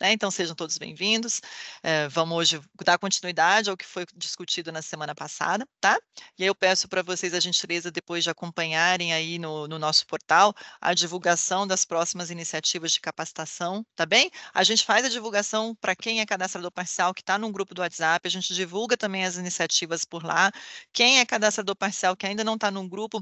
Né? Então, sejam todos bem-vindos. É, vamos hoje dar continuidade ao que foi discutido na semana passada, tá? E aí eu peço para vocês a gentileza depois de acompanharem aí no, no, nosso portal a divulgação das próximas iniciativas de capacitação, tá bem? A gente faz a divulgação para quem é cadastrador parcial, que está no grupo do WhatsApp, a gente divulga também as iniciativas por lá. Quem é cadastrador parcial que ainda não está no grupo,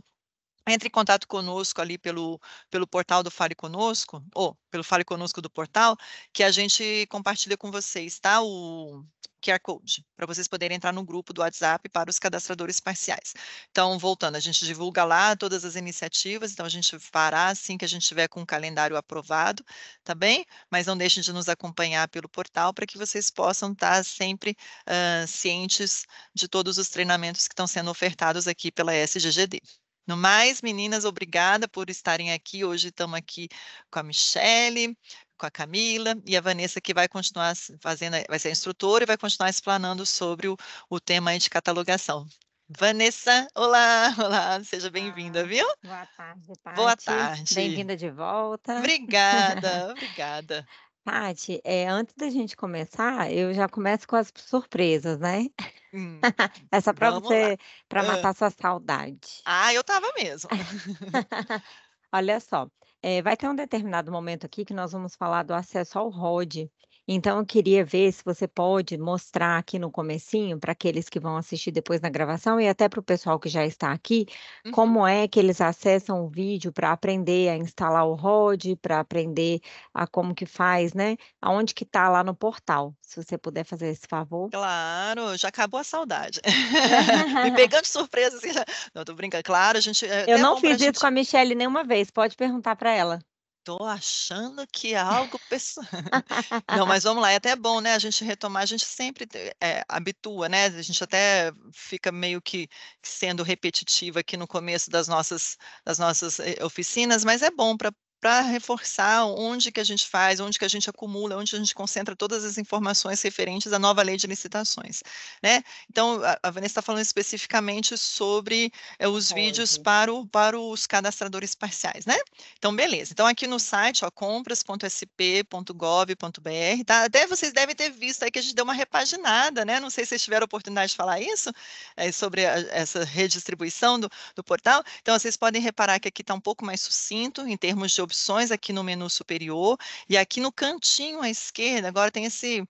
entre em contato conosco ali pelo, pelo portal do Fale Conosco, ou pelo Fale Conosco do portal, que a gente compartilha com vocês, tá? O QR Code, para vocês poderem entrar no grupo do WhatsApp para os cadastradores parciais. Então, voltando, a gente divulga lá todas as iniciativas, então a gente fará assim que a gente tiver com o calendário aprovado, tá bem? Mas não deixem de nos acompanhar pelo portal para que vocês possam estar tá sempre uh, cientes de todos os treinamentos que estão sendo ofertados aqui pela SGGD. No mais, meninas, obrigada por estarem aqui. Hoje estamos aqui com a Michele, com a Camila e a Vanessa, que vai continuar fazendo, vai ser instrutora e vai continuar explanando sobre o, o tema de catalogação. Vanessa, olá, olá, seja bem-vinda, ah, viu? Boa tarde, Paty. Boa tarde. Bem-vinda de volta. Obrigada, obrigada. Tati, é, antes da gente começar, eu já começo com as surpresas, né? Hum, é para você, para matar sua saudade. Ah, eu tava mesmo. Olha só, é, vai ter um determinado momento aqui que nós vamos falar do acesso ao ROD, então, eu queria ver se você pode mostrar aqui no comecinho, para aqueles que vão assistir depois na gravação e até para o pessoal que já está aqui, uhum. como é que eles acessam o vídeo para aprender a instalar o ROD, para aprender a como que faz, né? Aonde que está lá no portal, se você puder fazer esse favor. Claro, já acabou a saudade. Me pegando de surpresa, assim, não, tô brincando. Claro, a gente... Eh, eu é não fiz isso gente... com a Michelle nenhuma vez, pode perguntar para ela. Tô achando que é algo pessoal. Não, mas vamos lá, é até bom, né? A gente retomar, a gente sempre é, habitua, né? A gente até fica meio que sendo repetitiva aqui no começo das nossas, das nossas eh, oficinas, mas é bom para para reforçar onde que a gente faz, onde que a gente acumula, onde a gente concentra todas as informações referentes à nova lei de licitações. Né? Então, a, Vanessa está falando especificamente sobre é, os é, vídeos para, o, para os cadastradores parciais, né? Então, beleza. Então, aqui no site, compras.sp.gov.br, tá? Até vocês devem ter visto aí que a gente deu uma repaginada, né? Não sei se vocês tiveram oportunidade de falar isso, é, sobre a, essa redistribuição do, do portal. Então, vocês podem reparar que aqui está um pouco mais sucinto em termos de opções aqui no menu superior e aqui no cantinho à esquerda, agora tem esse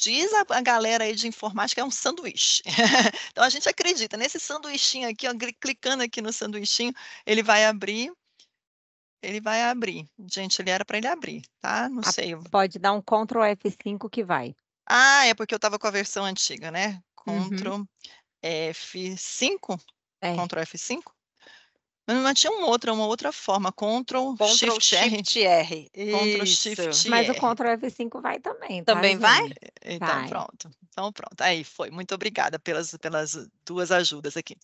Diz a, galera aí de informática, é um sanduíche. então a gente acredita nesse sanduíchinho aqui, ó, clicando aqui no sanduíchinho ele vai abrir. Ele vai abrir. Gente, ele era para ele abrir, tá? Não a, ah, sei. Pode dar um Ctrl F5 que vai. Ah, é porque eu estava com a versão antiga, né? Uhum. Ctrl uhum. F5? É. Ctrl F5? Mas não tinha um outro, é uma outra forma, Ctrl, Ctrl Shift, Shift R. R. Ctrl Shift Mas R. o Ctrl F5 vai também. Tá, também vai? Então vai. pronto. Então pronto. Aí foi. Muito obrigada pelas, pelas duas ajudas aqui.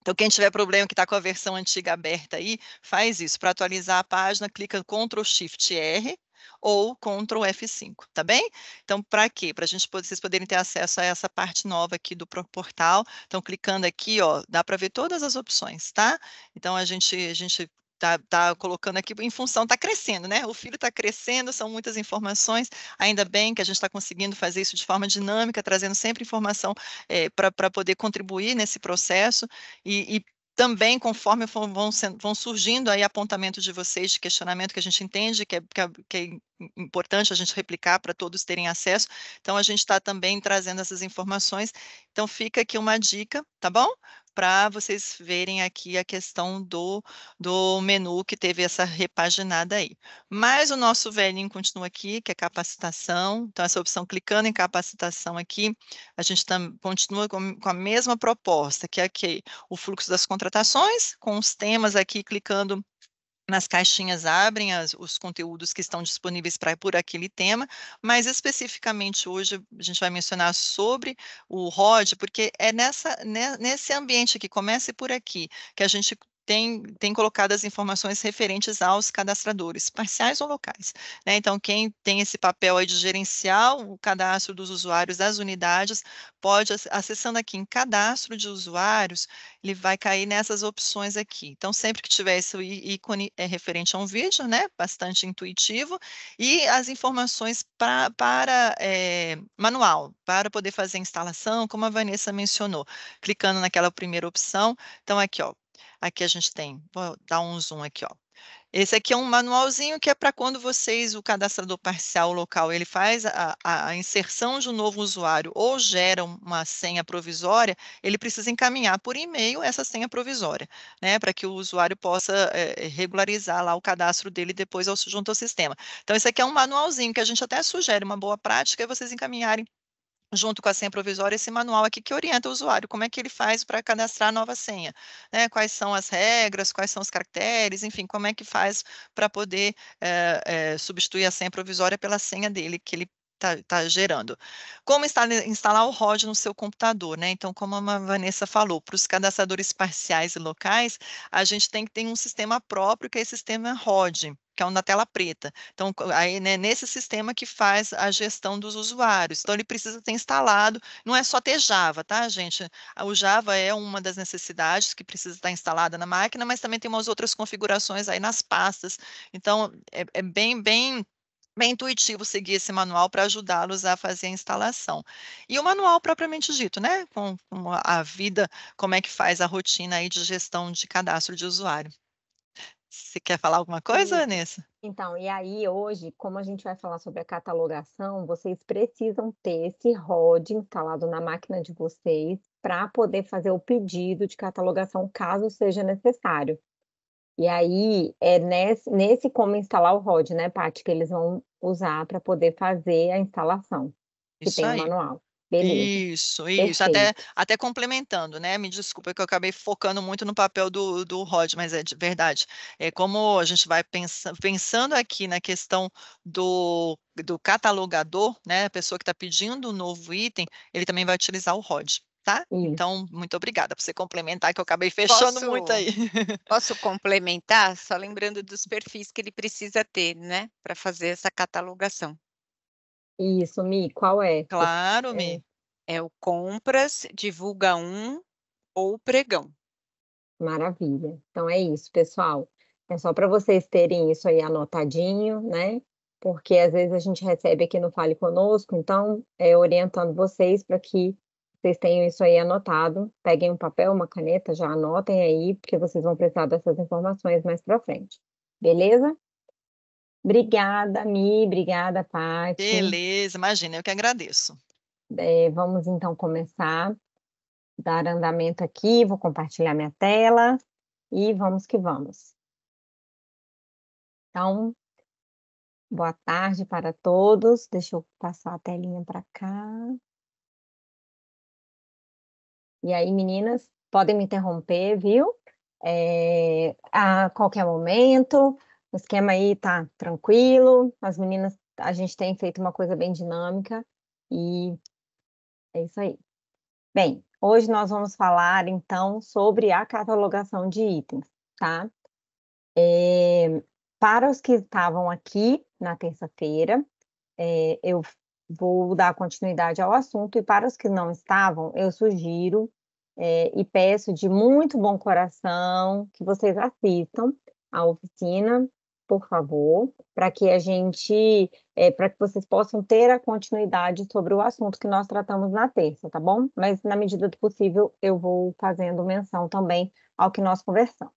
Então, quem tiver problema que está com a versão antiga aberta aí, faz isso. Para atualizar a página, clica Ctrl Shift R ou Ctrl F5, tá bem? Então, para quê? Para a gente poder, vocês poderem ter acesso a essa parte nova aqui do portal. Então, clicando aqui, ó, dá para ver todas as opções, tá? Então, a gente, a gente Tá, tá, colocando aqui em função, está crescendo, né? O filho está crescendo, são muitas informações. Ainda bem que a gente está conseguindo fazer isso de forma dinâmica, trazendo sempre informação é, eh, para poder contribuir nesse processo e, e também, conforme vão, sendo, vão, surgindo aí apontamentos de vocês, de questionamento que a gente entende, que é, que é, é importante a gente replicar para todos terem acesso. Então, a gente está também trazendo essas informações. Então, fica aqui uma dica, tá bom? para vocês verem aqui a questão do, do menu que teve essa repaginada aí. Mas o nosso velhinho continua aqui, que é capacitação. Então, essa opção clicando em capacitação aqui, a gente tam, continua com, com a mesma proposta, que é aqui, o fluxo das contratações, com os temas aqui, clicando nas caixinhas abrem as, os conteúdos que estão disponíveis para por aquele tema, mas especificamente hoje a gente vai mencionar sobre o ROD, porque é nessa, né, nesse ambiente que começa por aqui que a gente tem, tem colocado as informações referentes aos cadastradores, parciais ou locais. Né? Então, quem tem esse papel aí de gerencial o cadastro dos usuários das unidades, pode, acessando aqui em cadastro de usuários, ele vai cair nessas opções aqui. Então, sempre que tiver esse ícone é referente a um vídeo, né? bastante intuitivo, e as informações pra, para é, manual, para poder fazer a instalação, como a Vanessa mencionou, clicando naquela primeira opção. Então, aqui, ó, Aqui a gente tem, vou dar um zoom aqui, ó. Esse aqui é um manualzinho que é para quando vocês, o cadastrador parcial local, ele faz a, a, inserção de um novo usuário ou gera uma senha provisória, ele precisa encaminhar por e-mail essa senha provisória, né, para que o usuário possa é, regularizar lá o cadastro dele depois ao, junto ao sistema. Então, esse aqui é um manualzinho que a gente até sugere uma boa prática é vocês encaminharem junto com a senha provisória, esse manual aqui que orienta o usuário, como é que ele faz para cadastrar a nova senha, né? quais são as regras, quais são os caracteres, enfim, como é que faz para poder é, é, substituir a senha provisória pela senha dele, que ele Tá, tá, gerando. Como instalar, instalar o ROD no seu computador, né? Então, como a Vanessa falou, para os cadastradores parciais e locais, a gente tem que ter um sistema próprio, que é o sistema ROD, que é um na tela preta. Então, aí, né, nesse sistema que faz a gestão dos usuários. Então, ele precisa ter instalado, não é só ter Java, tá, gente? Ah, o Java é uma das necessidades que precisa estar instalada na máquina, mas também tem umas outras configurações aí nas pastas. Então, é, é bem, bem é bem intuitivo seguir esse manual para ajudá-los a fazer a instalação. E o manual propriamente dito, né? Com, com, a vida, como é que faz a rotina aí de gestão de cadastro de usuário. Você quer falar alguma coisa, Sim. Vanessa? Então, e aí hoje, como a gente vai falar sobre a catalogação, vocês precisam ter esse ROD instalado na máquina de vocês para poder fazer o pedido de catalogação, caso seja necessário. E aí é nesse, nesse como instalar o ROD, né, Paty, que eles vão usar para poder fazer a instalação, que Isso tem aí. o manual. Beleza. Isso, isso. Até, até complementando, né? Me desculpa que eu acabei focando muito no papel do, do Rod, mas é de verdade. É como a gente vai pensando aqui na questão do, do catalogador, né? A pessoa que está pedindo um novo item, ele também vai utilizar o Rod tá? Então, muito obrigada por você complementar, que eu acabei fechando posso, muito aí. Posso complementar? Só lembrando dos perfis que ele precisa ter, né? Para fazer essa catalogação. Isso, Mi, qual é? Claro, Mi. É, é o compras, divulga um ou pregão. Maravilha. Então é isso, pessoal. É só para vocês terem isso aí anotadinho, né? Porque às vezes a gente recebe aqui no Fale Conosco, então é orientando vocês para que vocês tenham isso aí anotado. Peguem um papel, uma caneta, já anotem aí, porque vocês vão precisar dessas informações mais para frente. Beleza? Obrigada, Mi. Obrigada, Paty. Beleza, imagina, eu que agradeço. É, vamos então começar, dar andamento aqui, vou compartilhar minha tela e vamos que vamos. Então, boa tarde para todos. Deixa eu passar a telinha para cá. E aí, meninas, podem me interromper, viu? É, a qualquer momento, o esquema aí tá tranquilo, as meninas, a gente tem feito uma coisa bem dinâmica e é isso aí. Bem, hoje nós vamos falar então sobre a catalogação de itens, tá? É, para os que estavam aqui na terça-feira, é, eu vou dar continuidade ao assunto e para os que não estavam, eu sugiro é, e peço de muito bom coração que vocês assistam a oficina, por favor, para que a gente, é, para que vocês possam ter a continuidade sobre o assunto que nós tratamos na terça, tá bom? Mas na medida do possível eu vou fazendo menção também ao que nós conversamos.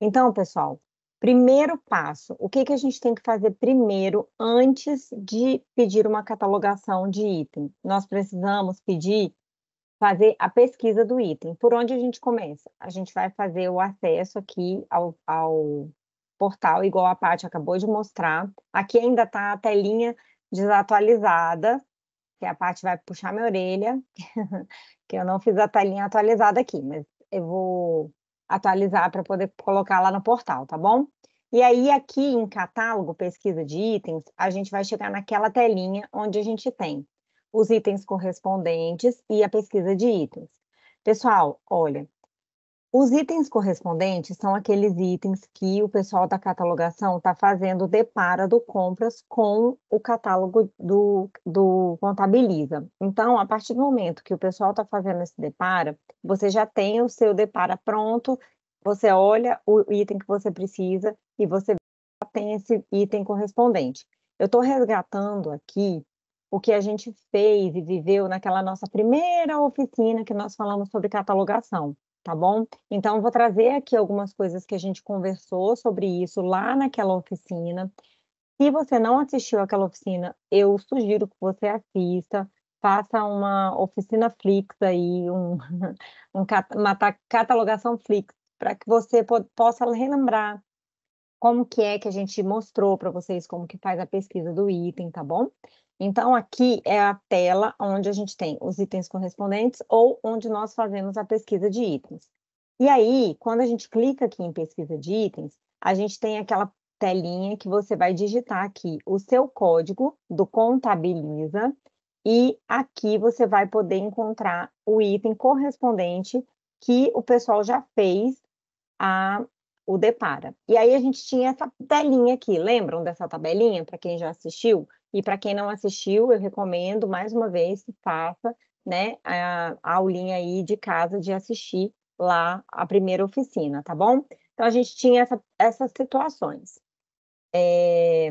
Então, pessoal, Primeiro passo, o que, que a gente tem que fazer primeiro antes de pedir uma catalogação de item? Nós precisamos pedir, fazer a pesquisa do item. Por onde a gente começa? A gente vai fazer o acesso aqui ao, ao portal, igual a Paty acabou de mostrar. Aqui ainda está a telinha desatualizada, que a Paty vai puxar minha orelha, que eu não fiz a telinha atualizada aqui, mas eu vou atualizar para poder colocar lá no portal, tá bom? E aí, aqui em catálogo, pesquisa de itens, a gente vai chegar naquela telinha onde a gente tem os itens correspondentes e a pesquisa de itens. Pessoal, olha, os itens correspondentes são aqueles itens que o pessoal da catalogação está fazendo depara do compras com o catálogo do, do contabiliza. Então, a partir do momento que o pessoal está fazendo esse depara, você já tem o seu depara pronto, você olha o item que você precisa e você tem esse item correspondente. Eu estou resgatando aqui o que a gente fez e viveu naquela nossa primeira oficina que nós falamos sobre catalogação tá bom? Então, vou trazer aqui algumas coisas que a gente conversou sobre isso lá naquela oficina. Se você não assistiu aquela oficina, eu sugiro que você assista, faça uma oficina Flix aí, um, um uma catalogação Flix, para que você po possa relembrar como que é que a gente mostrou para vocês como que faz a pesquisa do item, tá bom? Então, aqui é a tela onde a gente tem os itens correspondentes ou onde nós fazemos a pesquisa de itens. E aí, quando a gente clica aqui em pesquisa de itens, a gente tem aquela telinha que você vai digitar aqui o seu código do Contabiliza e aqui você vai poder encontrar o item correspondente que o pessoal já fez a, o Depara. E aí a gente tinha essa telinha aqui, lembram dessa tabelinha, para quem já assistiu? E para quem não assistiu, eu recomendo mais uma vez que faça né, a, a aulinha aí de casa de assistir lá a primeira oficina, tá bom? Então a gente tinha essa, essas situações. É,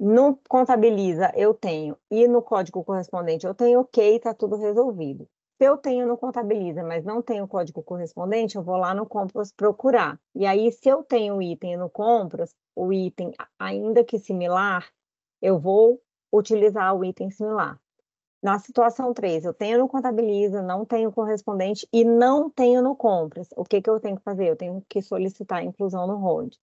no contabiliza eu tenho e no código correspondente eu tenho ok, está tudo resolvido. Se eu tenho no contabiliza, mas não tenho código correspondente, eu vou lá no compras procurar. E aí se eu tenho o item no compras, o item ainda que similar, eu vou utilizar o item similar. Na situação 3, eu tenho no contabiliza, não tenho correspondente e não tenho no compras. O que, que eu tenho que fazer? Eu tenho que solicitar a inclusão no hold.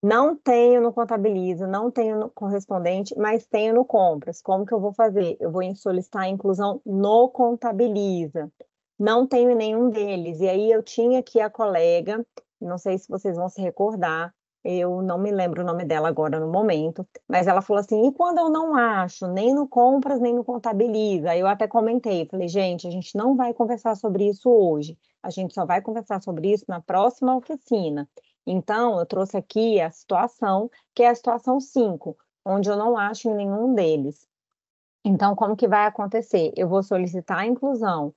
Não tenho no contabiliza, não tenho no correspondente, mas tenho no compras. Como que eu vou fazer? Eu vou solicitar a inclusão no contabiliza. Não tenho nenhum deles. E aí eu tinha aqui a colega, não sei se vocês vão se recordar, eu não me lembro o nome dela agora no momento, mas ela falou assim: e quando eu não acho, nem no compras, nem no contabiliza? Eu até comentei, falei, gente, a gente não vai conversar sobre isso hoje, a gente só vai conversar sobre isso na próxima oficina. Então, eu trouxe aqui a situação, que é a situação 5, onde eu não acho em nenhum deles. Então, como que vai acontecer? Eu vou solicitar a inclusão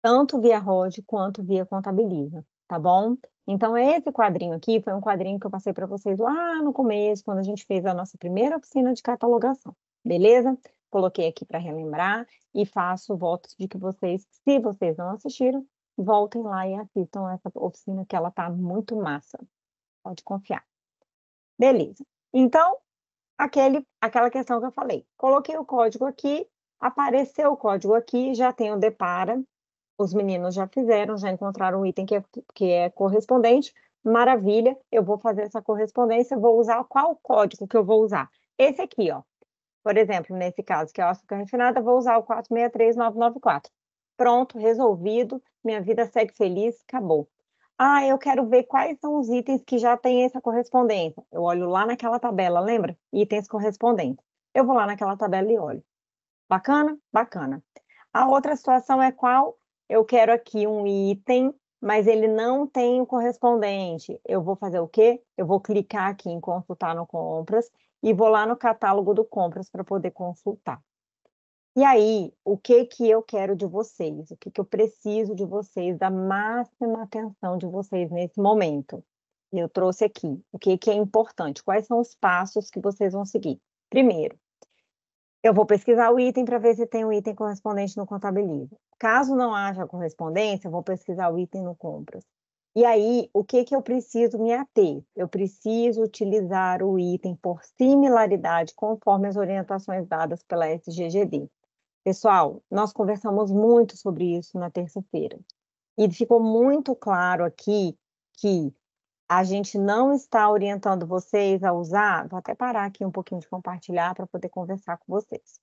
tanto via ROD quanto via contabiliza tá bom? Então, esse quadrinho aqui foi um quadrinho que eu passei para vocês lá no começo, quando a gente fez a nossa primeira oficina de catalogação, beleza? Coloquei aqui para relembrar e faço votos de que vocês, se vocês não assistiram, voltem lá e assistam essa oficina que ela tá muito massa. Pode confiar. Beleza. Então, aquele, aquela questão que eu falei. Coloquei o código aqui, apareceu o código aqui, já tem o depara, os meninos já fizeram, já encontraram o item que é, que é correspondente, maravilha, eu vou fazer essa correspondência, vou usar qual código que eu vou usar? Esse aqui, ó. Por exemplo, nesse caso, que é o açúcar refinada, vou usar o 463994. Pronto, resolvido, minha vida segue feliz, acabou. Ah, eu quero ver quais são os itens que já têm essa correspondência. Eu olho lá naquela tabela, lembra? Itens correspondentes. Eu vou lá naquela tabela e olho. Bacana? Bacana. A outra situação é qual? eu quero aqui um item, mas ele não tem o correspondente. Eu vou fazer o quê? Eu vou clicar aqui em consultar no compras e vou lá no catálogo do compras para poder consultar. E aí, o que que eu quero de vocês? O que que eu preciso de vocês, da máxima atenção de vocês nesse momento? eu trouxe aqui o que que é importante, quais são os passos que vocês vão seguir. Primeiro, eu vou pesquisar o item para ver se tem o um item correspondente no contabilismo. Caso não haja correspondência, vou pesquisar o item no compras. E aí, o que, que eu preciso me ater? Eu preciso utilizar o item por similaridade, conforme as orientações dadas pela SGGD. Pessoal, nós conversamos muito sobre isso na terça-feira. E ficou muito claro aqui que a gente não está orientando vocês a usar. Vou até parar aqui um pouquinho de compartilhar para poder conversar com vocês.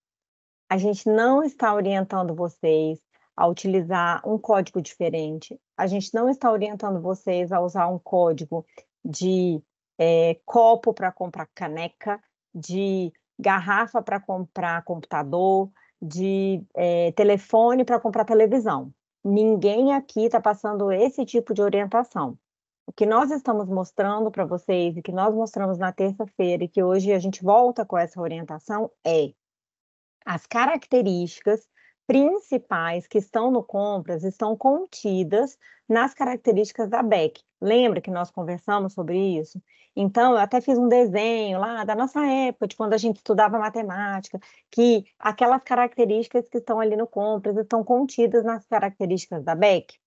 A gente não está orientando vocês a utilizar um código diferente. A gente não está orientando vocês a usar um código de é, copo para comprar caneca, de garrafa para comprar computador, de é, telefone para comprar televisão. Ninguém aqui está passando esse tipo de orientação. O que nós estamos mostrando para vocês e que nós mostramos na terça-feira e que hoje a gente volta com essa orientação é as características principais que estão no compras estão contidas nas características da BEC. Lembra que nós conversamos sobre isso? Então, eu até fiz um desenho lá da nossa época, de quando a gente estudava matemática, que aquelas características que estão ali no compras estão contidas nas características da BEC.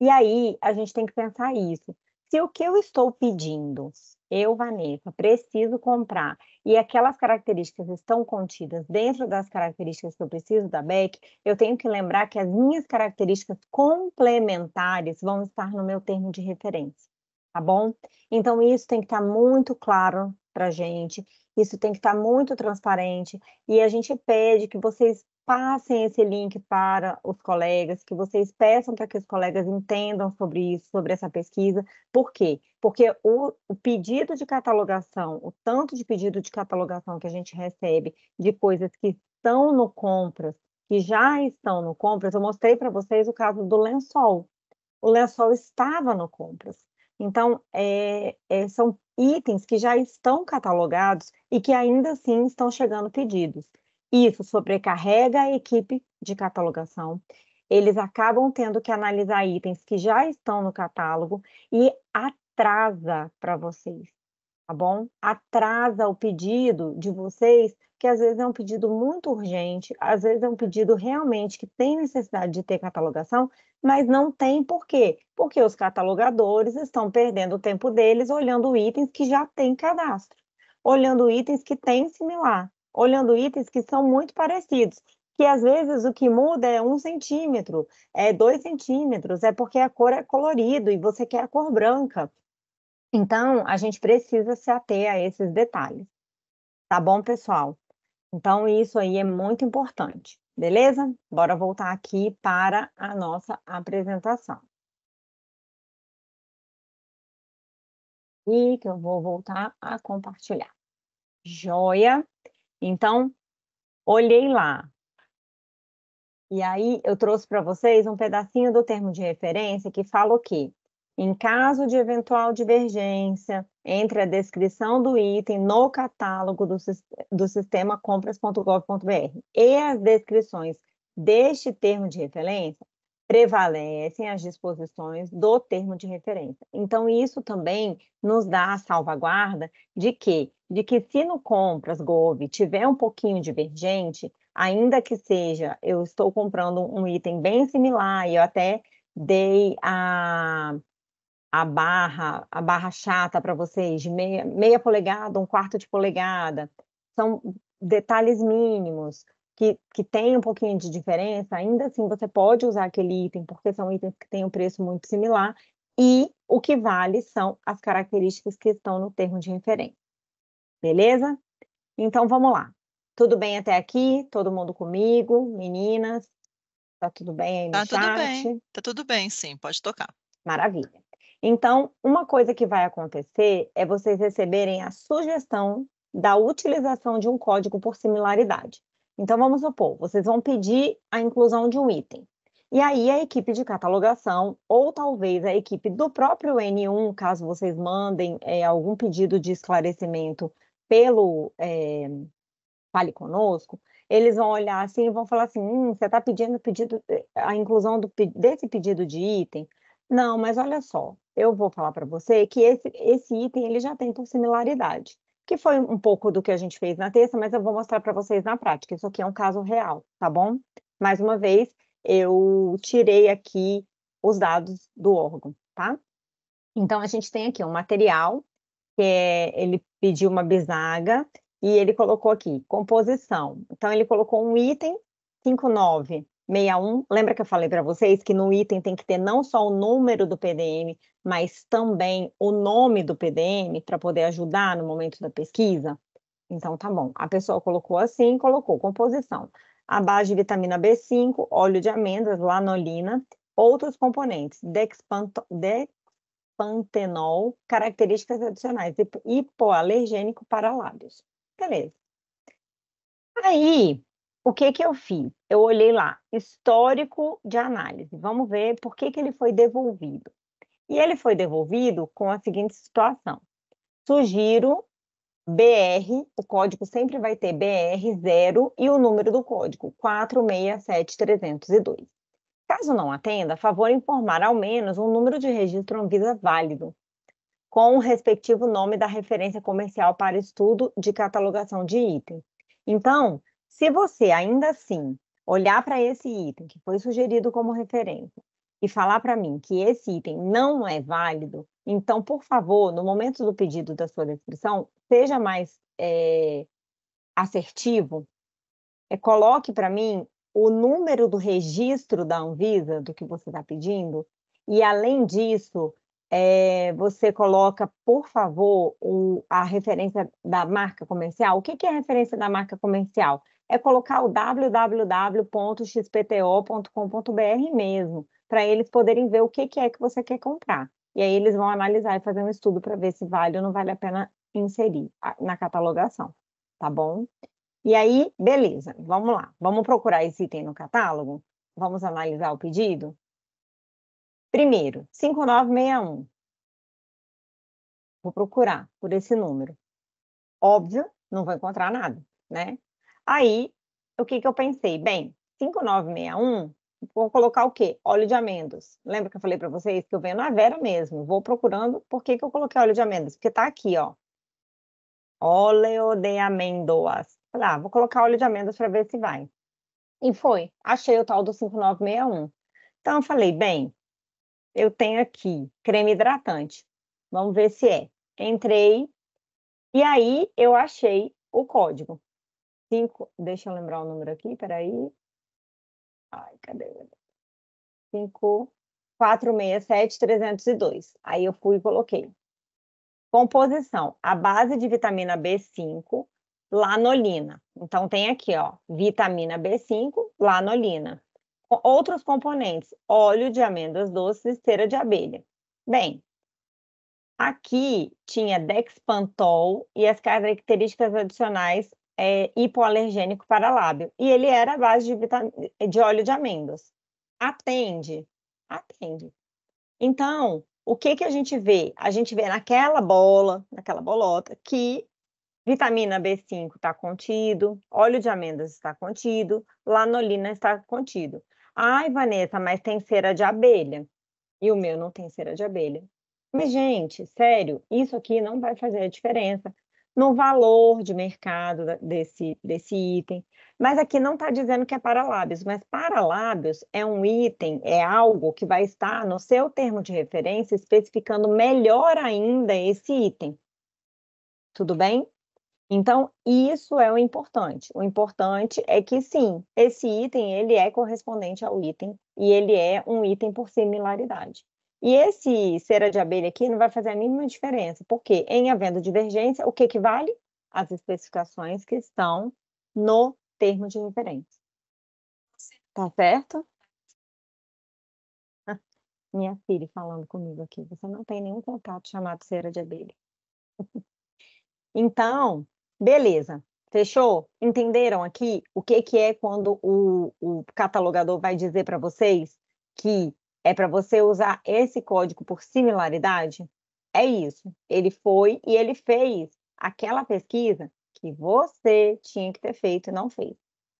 E aí, a gente tem que pensar isso se o que eu estou pedindo, eu, Vanessa, preciso comprar e aquelas características estão contidas dentro das características que eu preciso da BEC, eu tenho que lembrar que as minhas características complementares vão estar no meu termo de referência, tá bom? Então, isso tem que estar muito claro para gente, isso tem que estar muito transparente e a gente pede que vocês passem esse link para os colegas, que vocês peçam para que os colegas entendam sobre isso, sobre essa pesquisa. Por quê? Porque o, o, pedido de catalogação, o tanto de pedido de catalogação que a gente recebe de coisas que estão no compras, que já estão no compras, eu mostrei para vocês o caso do lençol. O lençol estava no compras. Então, é, é, são itens que já estão catalogados e que ainda assim estão chegando pedidos. Isso sobrecarrega a equipe de catalogação. Eles acabam tendo que analisar itens que já estão no catálogo e atrasa para vocês, tá bom? Atrasa o pedido de vocês, que às vezes é um pedido muito urgente, às vezes é um pedido realmente que tem necessidade de ter catalogação, mas não tem por quê? Porque os catalogadores estão perdendo o tempo deles olhando itens que já têm cadastro, olhando itens que têm similar olhando itens que são muito parecidos, que às vezes o que muda é um centímetro, é dois centímetros, é porque a cor é colorido e você quer a cor branca. Então, a gente precisa se ater a esses detalhes. Tá bom, pessoal? Então, isso aí é muito importante, beleza? Bora voltar aqui para a nossa apresentação. E que eu vou voltar a compartilhar. Joia! Então, olhei lá. E aí eu trouxe para vocês um pedacinho do termo de referência que fala o quê? Em caso de eventual divergência entre a descrição do item no catálogo do, do sistema compras.gov.br e as descrições deste termo de referência, prevalecem as disposições do termo de referência. Então, isso também nos dá a salvaguarda de que de que se no compras Gov tiver um pouquinho divergente, ainda que seja, eu estou comprando um item bem similar e eu até dei a, a barra a barra chata para vocês de meia, meia polegada, um quarto de polegada, são detalhes mínimos que, que tem um pouquinho de diferença, ainda assim você pode usar aquele item, porque são itens que têm um preço muito similar, e o que vale são as características que estão no termo de referência beleza? Então vamos lá. Tudo bem até aqui? Todo mundo comigo? Meninas? Tá tudo bem aí no tá chat? Tá tudo bem, tá tudo bem, sim, pode tocar. Maravilha. Então, uma coisa que vai acontecer é vocês receberem a sugestão da utilização de um código por similaridade. Então, vamos supor, vocês vão pedir a inclusão de um item. E aí, a equipe de catalogação, ou talvez a equipe do próprio N1, caso vocês mandem é, algum pedido de esclarecimento pelo é, Fale Conosco, eles vão olhar assim e vão falar assim: hum, você está pedindo pedido, eh, a inclusão do, desse pedido de item. Não, mas olha só, eu vou falar para você que esse, esse item ele já tem por similaridade, que foi um pouco do que a gente fez na terça, mas eu vou mostrar para vocês na prática. Isso aqui é um caso real, tá bom? Mais uma vez, eu tirei aqui os dados do órgão, tá? Então, a gente tem aqui um material que é, ele pediu uma bisaga e ele colocou aqui, composição. Então, ele colocou um item 5961. Lembra que eu falei para vocês que no item tem que ter não só o número do PDM, mas também o nome do PDM para poder ajudar no momento da pesquisa? Então, tá bom. A pessoa colocou assim, colocou composição. A base de vitamina B5, óleo de amêndoas, lanolina, outros componentes, dexpanto, pantenol, características adicionais, hipoalergênico para lábios. Beleza. Aí, o que que eu fiz? Eu olhei lá, histórico de análise. Vamos ver por que que ele foi devolvido. E ele foi devolvido com a seguinte situação. Sugiro BR, o código sempre vai ter BR0 e o número do código, 467302. Caso não atenda, favor informar ao menos um número de registro Anvisa válido, com o respectivo nome da referência comercial para estudo de catalogação de item. Então, se você ainda assim olhar para esse item que foi sugerido como referência e falar para mim que esse item não é válido, então, por favor, no momento do pedido da sua descrição, seja mais é, assertivo, é, coloque para mim o número do registro da Anvisa do que você está pedindo, e além disso, é, você coloca, por favor, o, a referência da marca comercial. O que, que é referência da marca comercial? É colocar o www.xpto.com.br mesmo, para eles poderem ver o que, que é que você quer comprar. E aí eles vão analisar e fazer um estudo para ver se vale ou não vale a pena inserir na catalogação, tá bom? E aí, beleza, vamos lá. Vamos procurar esse item no catálogo? Vamos analisar o pedido? Primeiro, 5961. Vou procurar por esse número. Óbvio, não vou encontrar nada, né? Aí, o que, que eu pensei? Bem, 5961, vou colocar o quê? Óleo de amêndoas. Lembra que eu falei para vocês que eu venho na Vera mesmo, vou procurando por que, que eu coloquei óleo de amêndoas, porque tá aqui, ó. Óleo de amêndoas. Falei, ah, vou colocar óleo de amêndoas para ver se vai. E foi. Achei o tal do 5961. Então, eu falei, bem, eu tenho aqui creme hidratante. Vamos ver se é. Entrei e aí eu achei o código. Cinco, deixa eu lembrar o número aqui, peraí. Ai, cadê? 5, 467, 302. Aí eu fui e coloquei. Composição: a base de vitamina B5 lanolina. Então, tem aqui, ó, vitamina B5, lanolina. Outros componentes, óleo de amêndoas doces e cera de abelha. Bem, aqui tinha dexpantol e as características adicionais é, hipoalergênico para lábio. E ele era a base de, vitam... de óleo de amêndoas. Atende, atende. Então, o que, que a gente vê? A gente vê naquela bola, naquela bolota, que Vitamina B5 está contido, óleo de amêndoas está contido, lanolina está contido. Ai, Vanessa, mas tem cera de abelha. E o meu não tem cera de abelha. Mas, gente, sério, isso aqui não vai fazer a diferença no valor de mercado desse, desse item. Mas aqui não está dizendo que é para lábios, mas para lábios é um item, é algo que vai estar no seu termo de referência especificando melhor ainda esse item. Tudo bem? Então, isso é o importante. O importante é que sim, esse item ele é correspondente ao item e ele é um item por similaridade. E esse cera de abelha aqui não vai fazer a mínima diferença, porque em havendo divergência, o que, vale? As especificações que estão no termo de referência. Tá certo? Ah, minha filha falando comigo aqui, você não tem nenhum contato chamado cera de abelha. Então, Beleza. Fechou? Entenderam aqui o que, que é quando o, o catalogador vai dizer para vocês que é para você usar esse código por similaridade? É isso. Ele foi e ele fez aquela pesquisa que você tinha que ter feito e não fez,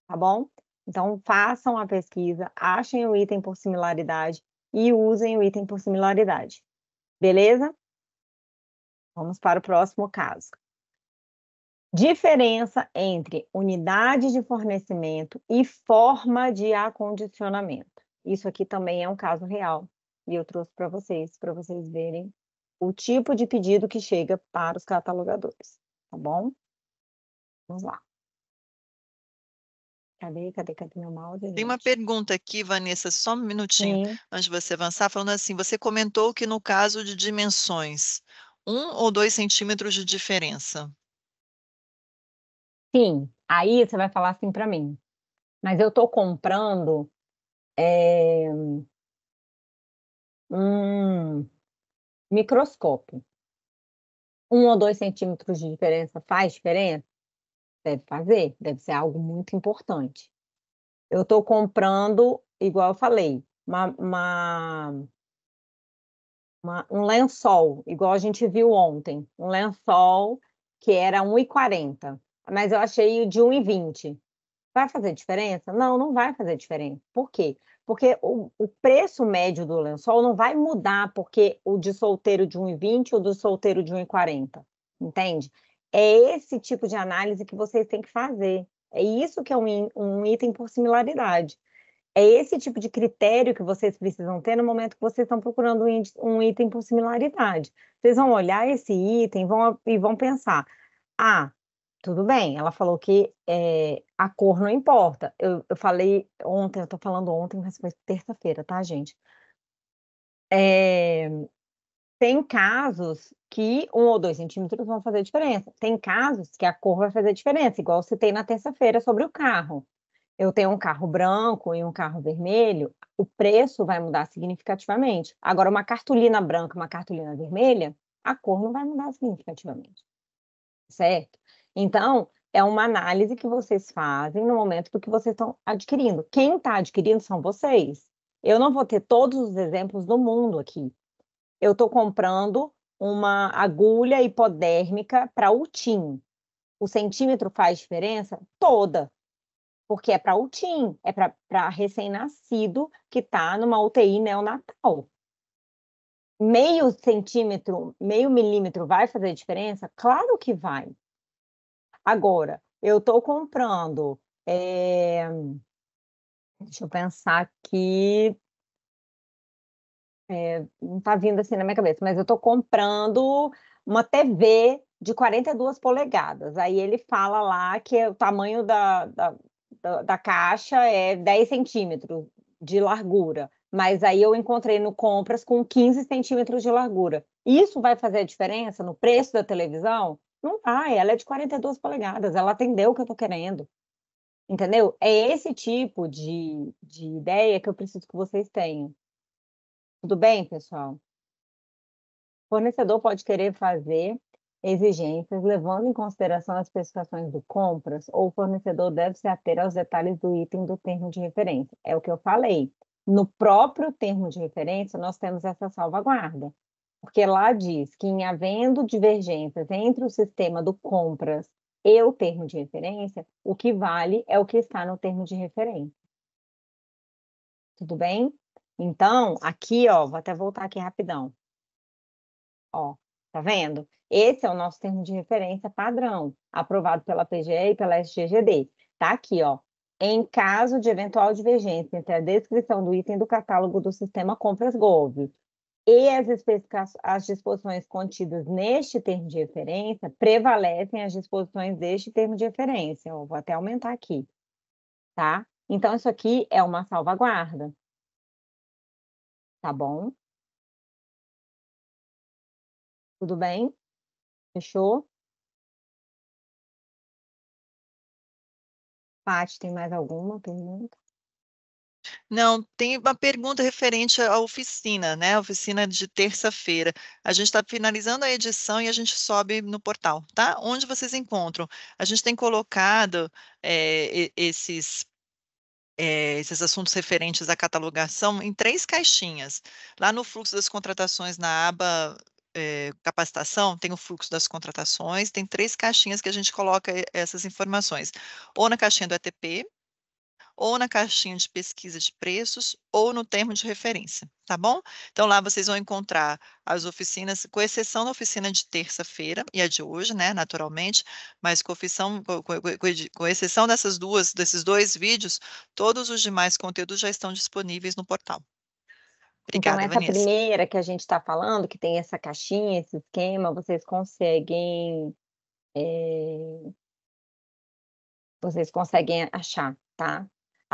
tá bom? Então, façam a pesquisa, achem o item por similaridade e usem o item por similaridade. Beleza? Vamos para o próximo caso. Diferença entre unidade de fornecimento e forma de acondicionamento. Isso aqui também é um caso real e eu trouxe para vocês, para vocês verem o tipo de pedido que chega para os catalogadores, tá bom? Vamos lá. Cadê, cadê, cadê meu mouse? Gente? Tem uma pergunta aqui, Vanessa, só um minutinho Sim. antes de você avançar, falando assim, você comentou que no caso de dimensões, um ou dois centímetros de diferença. Sim, aí você vai falar assim para mim. Mas eu estou comprando é, um microscópio. Um ou dois centímetros de diferença faz diferença? Deve fazer, deve ser algo muito importante. Eu estou comprando, igual eu falei, uma, uma, uma, um lençol, igual a gente viu ontem, um lençol que era 1,40 mas eu achei de 1,20. Vai fazer diferença? Não, não vai fazer diferença. Por quê? Porque o, o preço médio do lençol não vai mudar porque o de solteiro de 1,20 ou do solteiro de 1,40. Entende? É esse tipo de análise que vocês têm que fazer. É isso que é um, um item por similaridade. É esse tipo de critério que vocês precisam ter no momento que vocês estão procurando um item por similaridade. Vocês vão olhar esse item vão, e vão pensar: ah, tudo bem, ela falou que é, a cor não importa. Eu, eu falei ontem, eu tô falando ontem, mas foi terça-feira, tá, gente? É, tem casos que um ou dois centímetros vão fazer diferença. Tem casos que a cor vai fazer diferença, igual citei na terça-feira sobre o carro. Eu tenho um carro branco e um carro vermelho, o preço vai mudar significativamente. Agora, uma cartolina branca, uma cartolina vermelha, a cor não vai mudar significativamente, certo? Então, é uma análise que vocês fazem no momento do que vocês estão adquirindo. Quem está adquirindo são vocês. Eu não vou ter todos os exemplos do mundo aqui. Eu estou comprando uma agulha hipodérmica para UTIM. O centímetro faz diferença? Toda. Porque é para UTIM, é para recém-nascido que está numa UTI neonatal. Meio centímetro, meio milímetro vai fazer diferença? Claro que vai. Agora, eu estou comprando. É... Deixa eu pensar aqui. É, não está vindo assim na minha cabeça, mas eu estou comprando uma TV de 42 polegadas. Aí ele fala lá que o tamanho da, da, da, da caixa é 10 centímetros de largura. Mas aí eu encontrei no compras com 15 centímetros de largura. Isso vai fazer a diferença no preço da televisão? Não vai, ela é de 42 polegadas, ela atendeu o que eu estou querendo. Entendeu? É esse tipo de, de ideia que eu preciso que vocês tenham. Tudo bem, pessoal? O fornecedor pode querer fazer exigências levando em consideração as especificações do compras ou o fornecedor deve se ater aos detalhes do item do termo de referência. É o que eu falei. No próprio termo de referência, nós temos essa salvaguarda porque lá diz que em havendo divergências entre o sistema do compras e o termo de referência, o que vale é o que está no termo de referência. Tudo bem? Então, aqui, ó, vou até voltar aqui rapidão. Ó, tá vendo? Esse é o nosso termo de referência padrão, aprovado pela PGE e pela SGGD. Tá aqui, ó. Em caso de eventual divergência entre a descrição do item do catálogo do sistema Compras Gov e as, as disposições contidas neste termo de referência prevalecem as disposições deste termo de referência. Eu vou até aumentar aqui, tá? Então, isso aqui é uma salvaguarda, tá bom? Tudo bem? Fechou? Paty, tem mais alguma pergunta? Não, tem uma pergunta referente à oficina, né? A oficina de terça-feira. A gente está finalizando a edição e a gente sobe no portal, tá? Onde vocês encontram? A gente tem colocado é, esses é, esses assuntos referentes à catalogação em três caixinhas. Lá no fluxo das contratações, na aba é, capacitação, tem o fluxo das contratações, tem três caixinhas que a gente coloca essas informações. Ou na caixinha do ETP, ou na caixinha de pesquisa de preços ou no termo de referência, tá bom? Então lá vocês vão encontrar as oficinas, com exceção da oficina de terça-feira e a de hoje, né, naturalmente, mas com, com, com, com exceção dessas duas, desses dois vídeos, todos os demais conteúdos já estão disponíveis no portal. Então, Obrigada, então, a Vanessa. primeira que a gente está falando, que tem essa caixinha, esse esquema, vocês conseguem. É... Vocês conseguem achar, tá?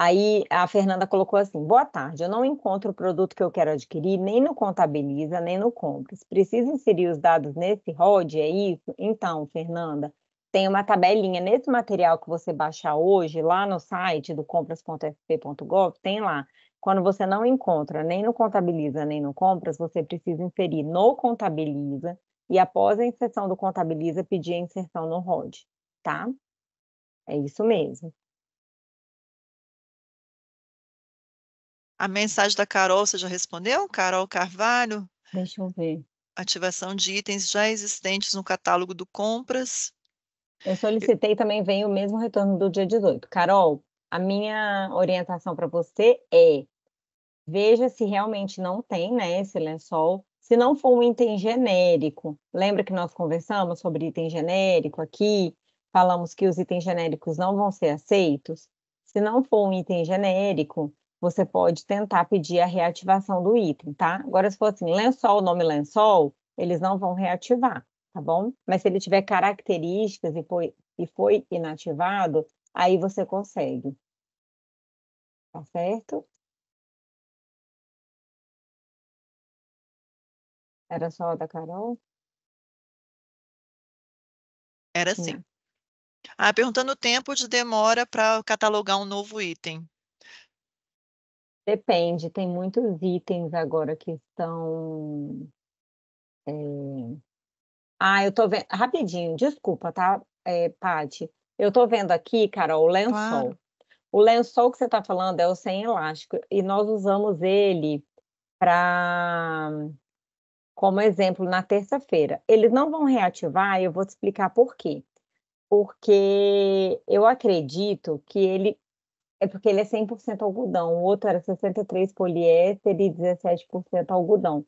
Aí a Fernanda colocou assim: boa tarde, eu não encontro o produto que eu quero adquirir nem no Contabiliza, nem no Compras. Preciso inserir os dados nesse ROD, é isso? Então, Fernanda, tem uma tabelinha nesse material que você baixar hoje lá no site do compras.fp.gov, tem lá. Quando você não encontra nem no Contabiliza, nem no Compras, você precisa inserir no Contabiliza e após a inserção do Contabiliza, pedir a inserção no ROD, tá? É isso mesmo. A mensagem da Carol, você já respondeu? Carol Carvalho? Deixa eu ver. Ativação de itens já existentes no catálogo do Compras. Eu solicitei eu... também, veio o mesmo retorno do dia 18. Carol, a minha orientação para você é veja se realmente não tem, né, esse lençol. Se não for um item genérico, lembra que nós conversamos sobre item genérico aqui? Falamos que os itens genéricos não vão ser aceitos. Se não for um item genérico, você pode tentar pedir a reativação do item, tá? Agora, se for assim, lençol, nome lençol, eles não vão reativar, tá bom? Mas se ele tiver características e foi, e foi inativado, aí você consegue. Tá certo? Era só a da Carol? Era sim. Ah, perguntando o tempo de demora para catalogar um novo item. Depende, tem muitos itens agora que estão. é, Ah, eu tô vendo. Rapidinho, desculpa, tá, é, Paty? Eu tô vendo aqui, Carol, o lençol. Claro. O lençol que você está falando é o sem elástico, e nós usamos ele para como exemplo na terça-feira. Eles não vão reativar, eu vou te explicar por quê. Porque eu acredito que ele é porque ele é 100% algodão, o outro era 63% poliéster e 17% algodão.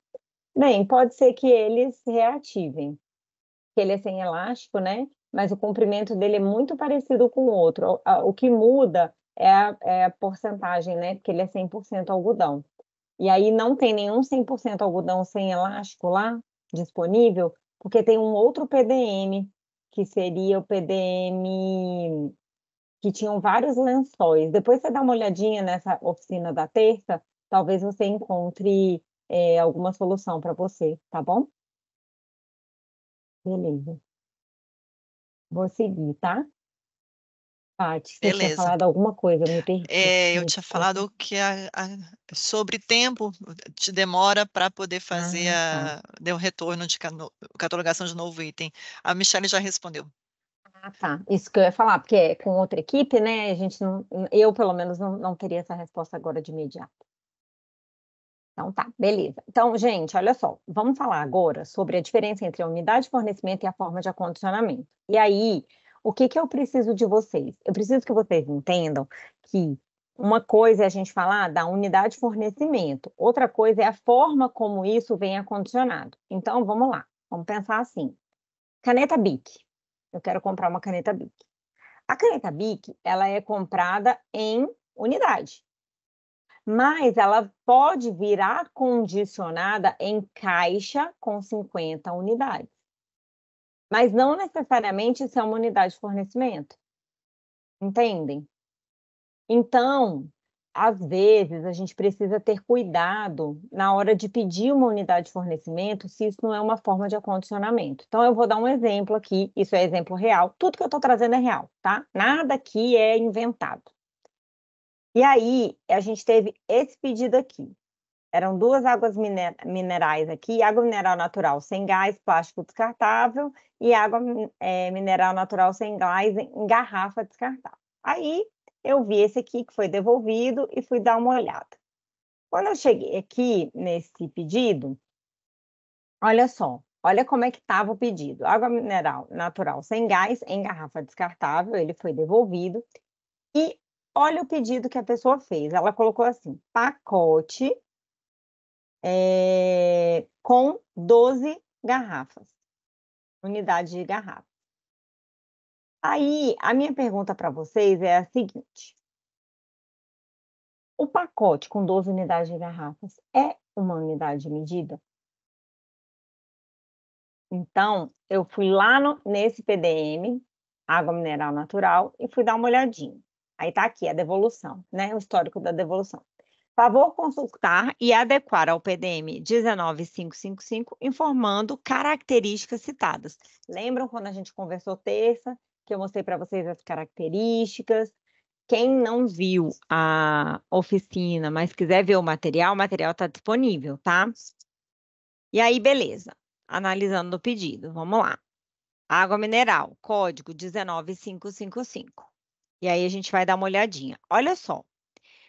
Bem, pode ser que eles reativem, que ele é sem elástico, né? Mas o comprimento dele é muito parecido com o outro. O que muda é a, é a porcentagem, né? Porque ele é 100% algodão. E aí não tem nenhum 100% algodão sem elástico lá disponível, porque tem um outro PDM, que seria o PDM que tinham vários lençóis. Depois você dá uma olhadinha nessa oficina da terça, talvez você encontre é, alguma solução para você, tá bom? Beleza. Vou seguir, tá? Paty, você tinha falado alguma coisa, me perdi. É, eu tinha tá? falado que a, a, sobre tempo te demora para poder fazer ah, tá. a, o retorno de catalogação de novo item. A Michelle já respondeu. Ah, tá. Isso que eu ia falar, porque é com outra equipe, né? A gente não, eu pelo menos não, não teria essa resposta agora de imediato. Então tá, beleza. Então, gente, olha só, vamos falar agora sobre a diferença entre a unidade de fornecimento e a forma de acondicionamento. E aí, o que que eu preciso de vocês? Eu preciso que vocês entendam que uma coisa é a gente falar da unidade de fornecimento, outra coisa é a forma como isso vem acondicionado. Então, vamos lá, vamos pensar assim. Caneta BIC, eu quero comprar uma caneta BIC. A caneta BIC, ela é comprada em unidade, mas ela pode vir acondicionada em caixa com 50 unidades. Mas não necessariamente isso é uma unidade de fornecimento. Entendem? Então, às vezes, a gente precisa ter cuidado na hora de pedir uma unidade de fornecimento se isso não é uma forma de acondicionamento. Então, eu vou dar um exemplo aqui, isso é exemplo real. Tudo que eu estou trazendo é real, tá? Nada aqui é inventado. E aí, a gente teve esse pedido aqui. Eram duas águas minerais aqui, água mineral natural sem gás, plástico descartável, e água é, mineral natural sem gás em garrafa descartável. Aí, eu vi esse aqui que foi devolvido e fui dar uma olhada. Quando eu cheguei aqui nesse pedido, olha só, olha como é que estava o pedido. Água mineral natural sem gás, em garrafa descartável, ele foi devolvido. E olha o pedido que a pessoa fez. Ela colocou assim, pacote é, com 12 garrafas, unidade de garrafa. Aí, a minha pergunta para vocês é a seguinte: o pacote com 12 unidades de garrafas é uma unidade de medida? Então, eu fui lá no, nesse PDM, água mineral natural, e fui dar uma olhadinha. Aí está aqui a devolução, né? O histórico da devolução. Favor consultar e adequar ao PDM 19555, informando características citadas. Lembram quando a gente conversou terça que eu mostrei para vocês as características. Quem não viu a oficina, mas quiser ver o material, o material está disponível, tá? E aí, beleza. Analisando o pedido, vamos lá. Água mineral, código 19555. E aí a gente vai dar uma olhadinha. Olha só,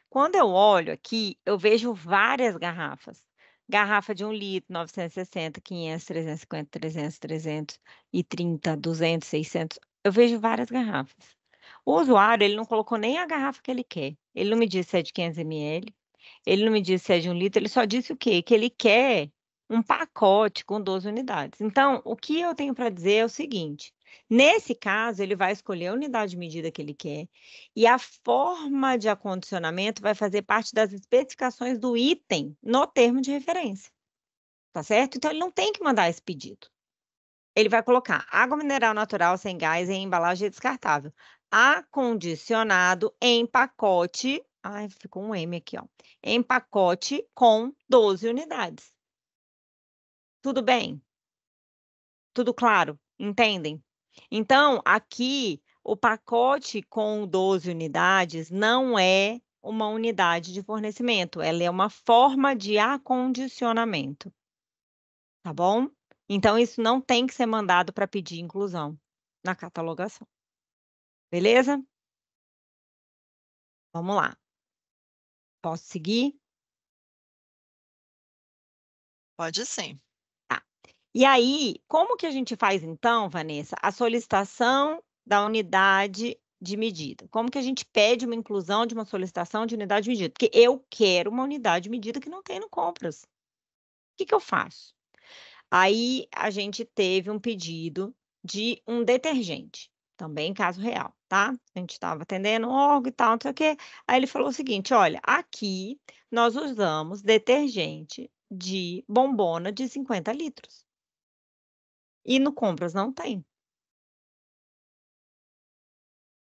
quando eu olho aqui, eu vejo várias garrafas. Garrafa de 1 litro, 960, 500, 350, 300, 330, 200, 600 eu vejo várias garrafas. O usuário, ele não colocou nem a garrafa que ele quer. Ele não me disse se é de 500 ml, ele não me disse se é de um litro, ele só disse o quê? Que ele quer um pacote com 12 unidades. Então, o que eu tenho para dizer é o seguinte: nesse caso, ele vai escolher a unidade de medida que ele quer e a forma de acondicionamento vai fazer parte das especificações do item no termo de referência. Tá certo? Então, ele não tem que mandar esse pedido ele vai colocar água mineral natural sem gás em embalagem descartável, acondicionado em pacote. Ai, ficou um M aqui, ó. Em pacote com 12 unidades. Tudo bem? Tudo claro? Entendem? Então, aqui, o pacote com 12 unidades não é uma unidade de fornecimento, ela é uma forma de acondicionamento. Tá bom? Então, isso não tem que ser mandado para pedir inclusão na catalogação. Beleza? Vamos lá. Posso seguir? Pode sim. Tá. E aí, como que a gente faz então, Vanessa, a solicitação da unidade de medida? Como que a gente pede uma inclusão de uma solicitação de unidade de medida? Porque eu quero uma unidade de medida que não tem no compras. O que, que eu faço? Aí a gente teve um pedido de um detergente, também caso real, tá? A gente estava atendendo um órgão e tal, não sei o quê. Aí ele falou o seguinte: olha, aqui nós usamos detergente de bombona de 50 litros. E no compras não tem.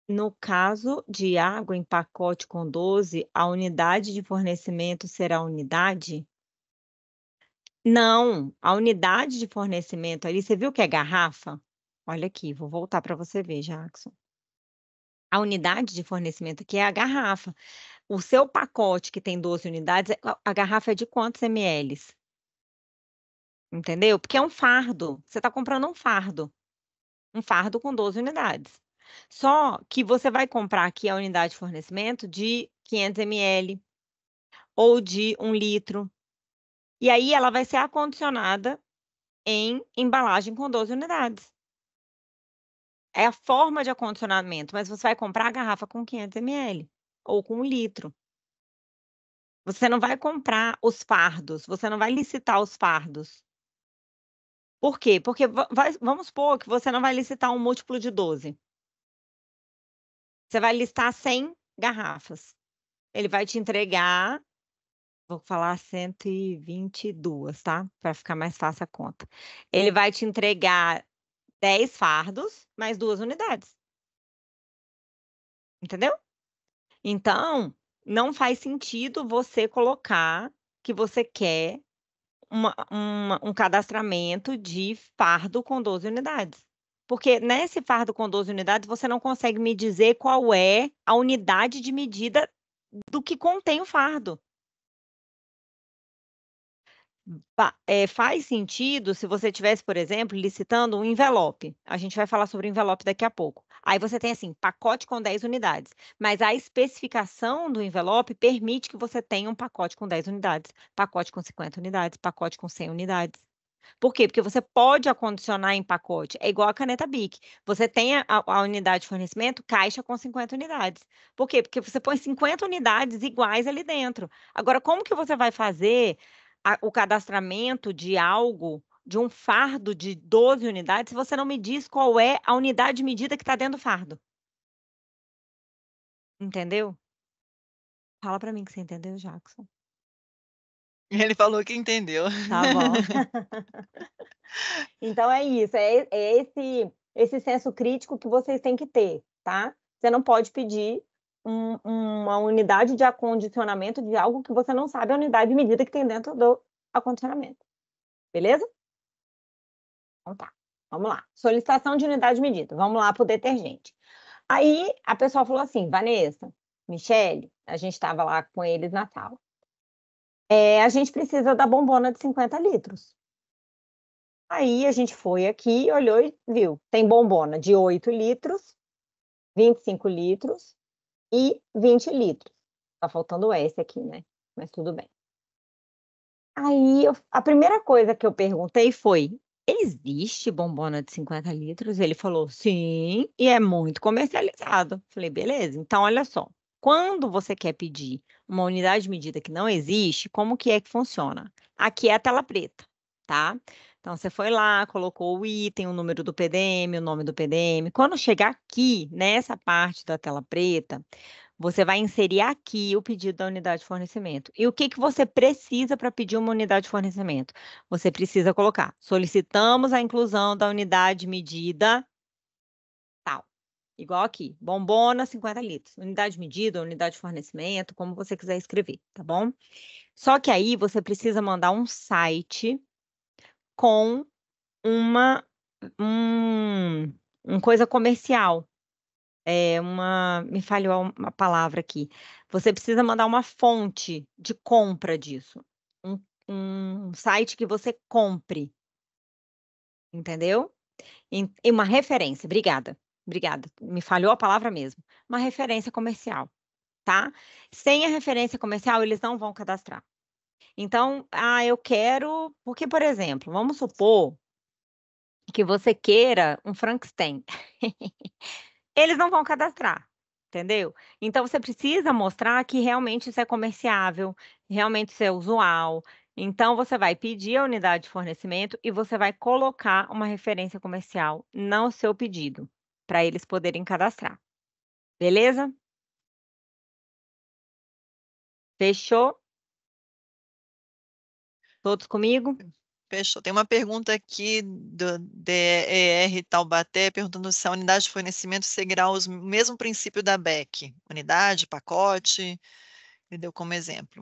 No caso de água em pacote com 12, a unidade de fornecimento será a unidade não, a unidade de fornecimento ali, você viu que é garrafa? Olha aqui, vou voltar para você ver, Jackson. A unidade de fornecimento aqui é a garrafa. O seu pacote que tem 12 unidades, a garrafa é de quantos ml? Entendeu? Porque é um fardo. Você está comprando um fardo. Um fardo com 12 unidades. Só que você vai comprar aqui a unidade de fornecimento de 500 ml ou de um litro. E aí ela vai ser acondicionada em embalagem com 12 unidades. É a forma de acondicionamento, mas você vai comprar a garrafa com 500 ml ou com um litro. Você não vai comprar os fardos, você não vai licitar os fardos. Por quê? Porque vai, vamos supor que você não vai licitar um múltiplo de 12. Você vai listar 100 garrafas. Ele vai te entregar Vou falar 122, tá? Para ficar mais fácil a conta. Ele hum. vai te entregar 10 fardos mais duas unidades. Entendeu? Então, não faz sentido você colocar que você quer uma, uma, um cadastramento de fardo com 12 unidades. Porque nesse fardo com 12 unidades, você não consegue me dizer qual é a unidade de medida do que contém o fardo é, faz sentido se você tivesse, por exemplo, licitando um envelope. A gente vai falar sobre envelope daqui a pouco. Aí você tem assim, pacote com 10 unidades, mas a especificação do envelope permite que você tenha um pacote com 10 unidades, pacote com 50 unidades, pacote com 100 unidades. Por quê? Porque você pode acondicionar em pacote. É igual a caneta BIC. Você tem a, a, unidade de fornecimento, caixa com 50 unidades. Por quê? Porque você põe 50 unidades iguais ali dentro. Agora, como que você vai fazer a, o cadastramento de algo, de um fardo de 12 unidades, se você não me diz qual é a unidade medida que está dentro do fardo. Entendeu? Fala para mim que você entendeu, Jackson. Ele falou que entendeu. Tá bom. então é isso, é, é esse esse senso crítico que vocês têm que ter, tá? Você não pode pedir um, uma unidade de acondicionamento de algo que você não sabe a unidade de medida que tem dentro do acondicionamento. Beleza? Então tá, vamos lá. Solicitação de unidade de medida. Vamos lá para o detergente. Aí a pessoa falou assim, Vanessa, Michele, a gente estava lá com eles na sala. É, a gente precisa da bombona de 50 litros. Aí a gente foi aqui, olhou e viu. Tem bombona de 8 litros, 25 litros, e 20 litros. Tá faltando esse aqui, né? Mas tudo bem. Aí eu, a primeira coisa que eu perguntei foi: existe bombona de 50 litros? Ele falou: sim, e é muito comercializado. Falei: beleza, então olha só. Quando você quer pedir uma unidade de medida que não existe, como que é que funciona? Aqui é a tela preta, tá? Então, você foi lá, colocou o item, o número do PDM, o nome do PDM. Quando chegar aqui, nessa parte da tela preta, você vai inserir aqui o pedido da unidade de fornecimento. E o que, que você precisa para pedir uma unidade de fornecimento? Você precisa colocar, solicitamos a inclusão da unidade medida tal. Igual aqui, bombona 50 litros. Unidade medida, unidade de fornecimento, como você quiser escrever, tá bom? Só que aí você precisa mandar um site com uma um, coisa comercial. É uma, me falhou uma palavra aqui. Você precisa mandar uma fonte de compra disso, um, um site que você compre, entendeu? E uma referência. Obrigada, obrigada. Me falhou a palavra mesmo. Uma referência comercial, tá? Sem a referência comercial, eles não vão cadastrar. Então, ah, eu quero. Porque, por exemplo, vamos supor que você queira um Frankenstein. Eles não vão cadastrar, entendeu? Então, você precisa mostrar que realmente isso é comerciável, realmente isso é usual. Então, você vai pedir a unidade de fornecimento e você vai colocar uma referência comercial no seu pedido, para eles poderem cadastrar. Beleza? Fechou? Todos comigo? Fechou. Tem uma pergunta aqui do DER Taubaté perguntando se a unidade de fornecimento seguirá o mesmo princípio da BEC, unidade, pacote, ele deu como exemplo.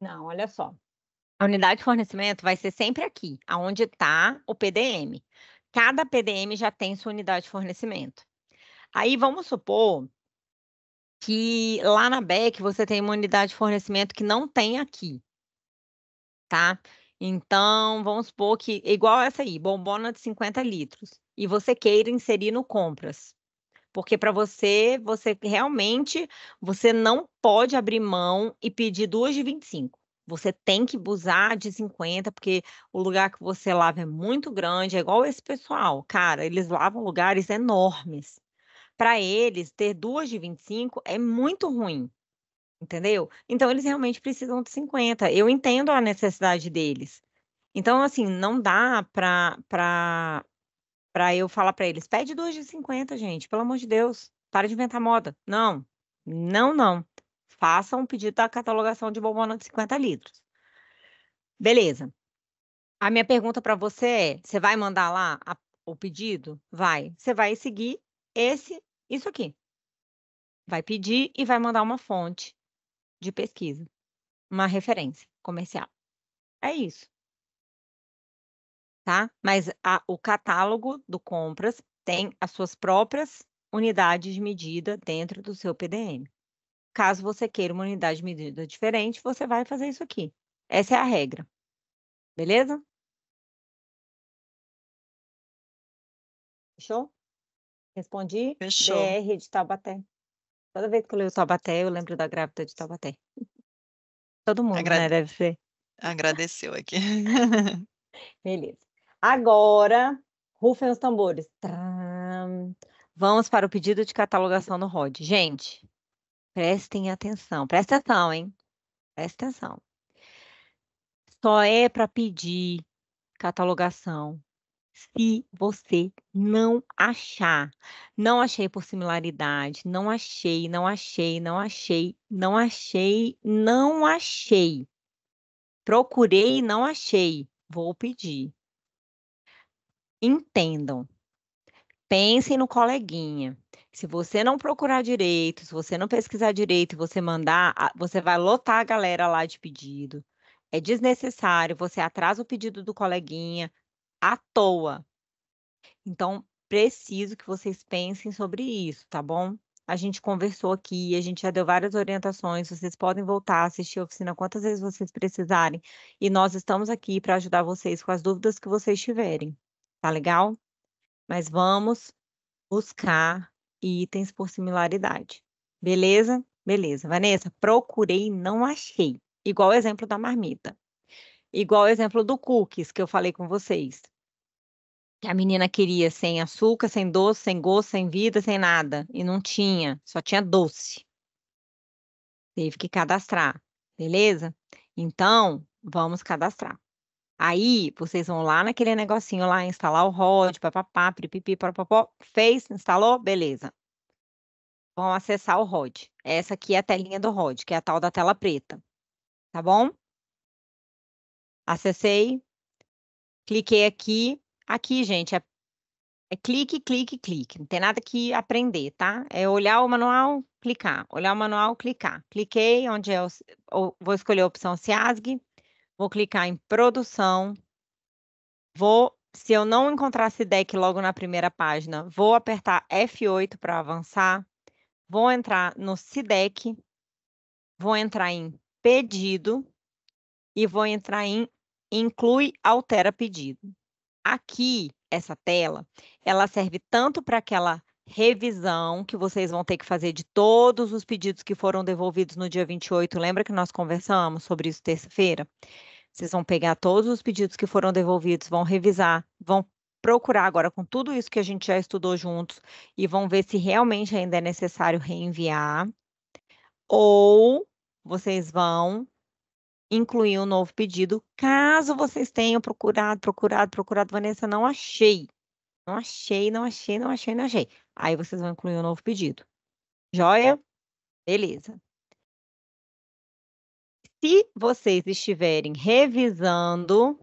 Não, olha só. A unidade de fornecimento vai ser sempre aqui, aonde está o PDM. Cada PDM já tem sua unidade de fornecimento. Aí vamos supor que lá na BEC você tem uma unidade de fornecimento que não tem aqui tá? Então, vamos supor que, igual essa aí, bombona de 50 litros, e você queira inserir no compras. Porque para você, você realmente, você não pode abrir mão e pedir duas de 25. Você tem que usar de 50, porque o lugar que você lava é muito grande, é igual esse pessoal. Cara, eles lavam lugares enormes. Para eles, ter duas de 25 é muito ruim entendeu? Então eles realmente precisam de 50. Eu entendo a necessidade deles. Então, assim, não dá para pra, pra eu falar para eles, pede duas de 50, gente, pelo amor de Deus, para de inventar moda. Não, não, não. Faça um pedido da catalogação de bombona de 50 litros. Beleza. A minha pergunta para você é, você vai mandar lá a, o pedido? Vai. Você vai seguir esse, isso aqui vai pedir e vai mandar uma fonte de pesquisa, uma referência comercial. É isso. Tá? Mas a, o catálogo do compras tem as suas próprias unidades de medida dentro do seu PDM. Caso você queira uma unidade de medida diferente, você vai fazer isso aqui. Essa é a regra. Beleza? Fechou? Respondi? Fechou. DR de Taubaté. Toda vez que eu leio Taubaté, eu lembro da grávida de Taubaté. Todo mundo, né, Agrade... né? Deve ser. Agradeceu aqui. Beleza. Agora, rufem os tambores. Tram. Vamos para o pedido de catalogação no ROD. Gente, prestem atenção. Presta atenção, hein? Presta atenção. Só é para pedir catalogação se você não achar. Não achei por similaridade, não achei, não achei, não achei, não achei, não achei. Procurei e não achei. Vou pedir. Entendam. Pensem no coleguinha. Se você não procurar direito, se você não pesquisar direito e você mandar, você vai lotar a galera lá de pedido. É desnecessário, você atrasa o pedido do coleguinha, à toa. Então, preciso que vocês pensem sobre isso, tá bom? A gente conversou aqui, a gente já deu várias orientações, vocês podem voltar a assistir a oficina quantas vezes vocês precisarem. E nós estamos aqui para ajudar vocês com as dúvidas que vocês tiverem, tá legal? Mas vamos buscar itens por similaridade. Beleza? Beleza. Vanessa, procurei e não achei. Igual o exemplo da marmita. Igual o exemplo do cookies que eu falei com vocês que a menina queria sem açúcar, sem doce, sem gosto, sem vida, sem nada. E não tinha, só tinha doce. Teve que cadastrar, beleza? Então, vamos cadastrar. Aí, vocês vão lá naquele negocinho lá, instalar o ROD, papapá, pipipi, papapó, fez, instalou, beleza. Vão acessar o ROD. Essa aqui é a telinha do ROD, que é a tal da tela preta. Tá bom? Acessei, cliquei aqui, Aqui, gente, é, é clique, clique, clique. Não tem nada que aprender, tá? É olhar o manual, clicar. Olhar o manual, clicar. Cliquei onde eu, é eu vou escolher a opção CIASG. Vou clicar em produção. Vou, se eu não encontrar esse deck logo na primeira página, vou apertar F8 para avançar. Vou entrar no CIDEC, Vou entrar em pedido e vou entrar em inclui altera pedido. Aqui, essa tela, ela serve tanto para aquela revisão que vocês vão ter que fazer de todos os pedidos que foram devolvidos no dia 28. Lembra que nós conversamos sobre isso terça-feira? Vocês vão pegar todos os pedidos que foram devolvidos, vão revisar, vão procurar agora com tudo isso que a gente já estudou juntos e vão ver se realmente ainda é necessário reenviar. Ou vocês vão incluir um novo pedido, caso vocês tenham procurado, procurado, procurado, Vanessa, não achei. Não achei, não achei, não achei, não achei. Aí vocês vão incluir um novo pedido. Joia? Beleza. Se vocês estiverem revisando.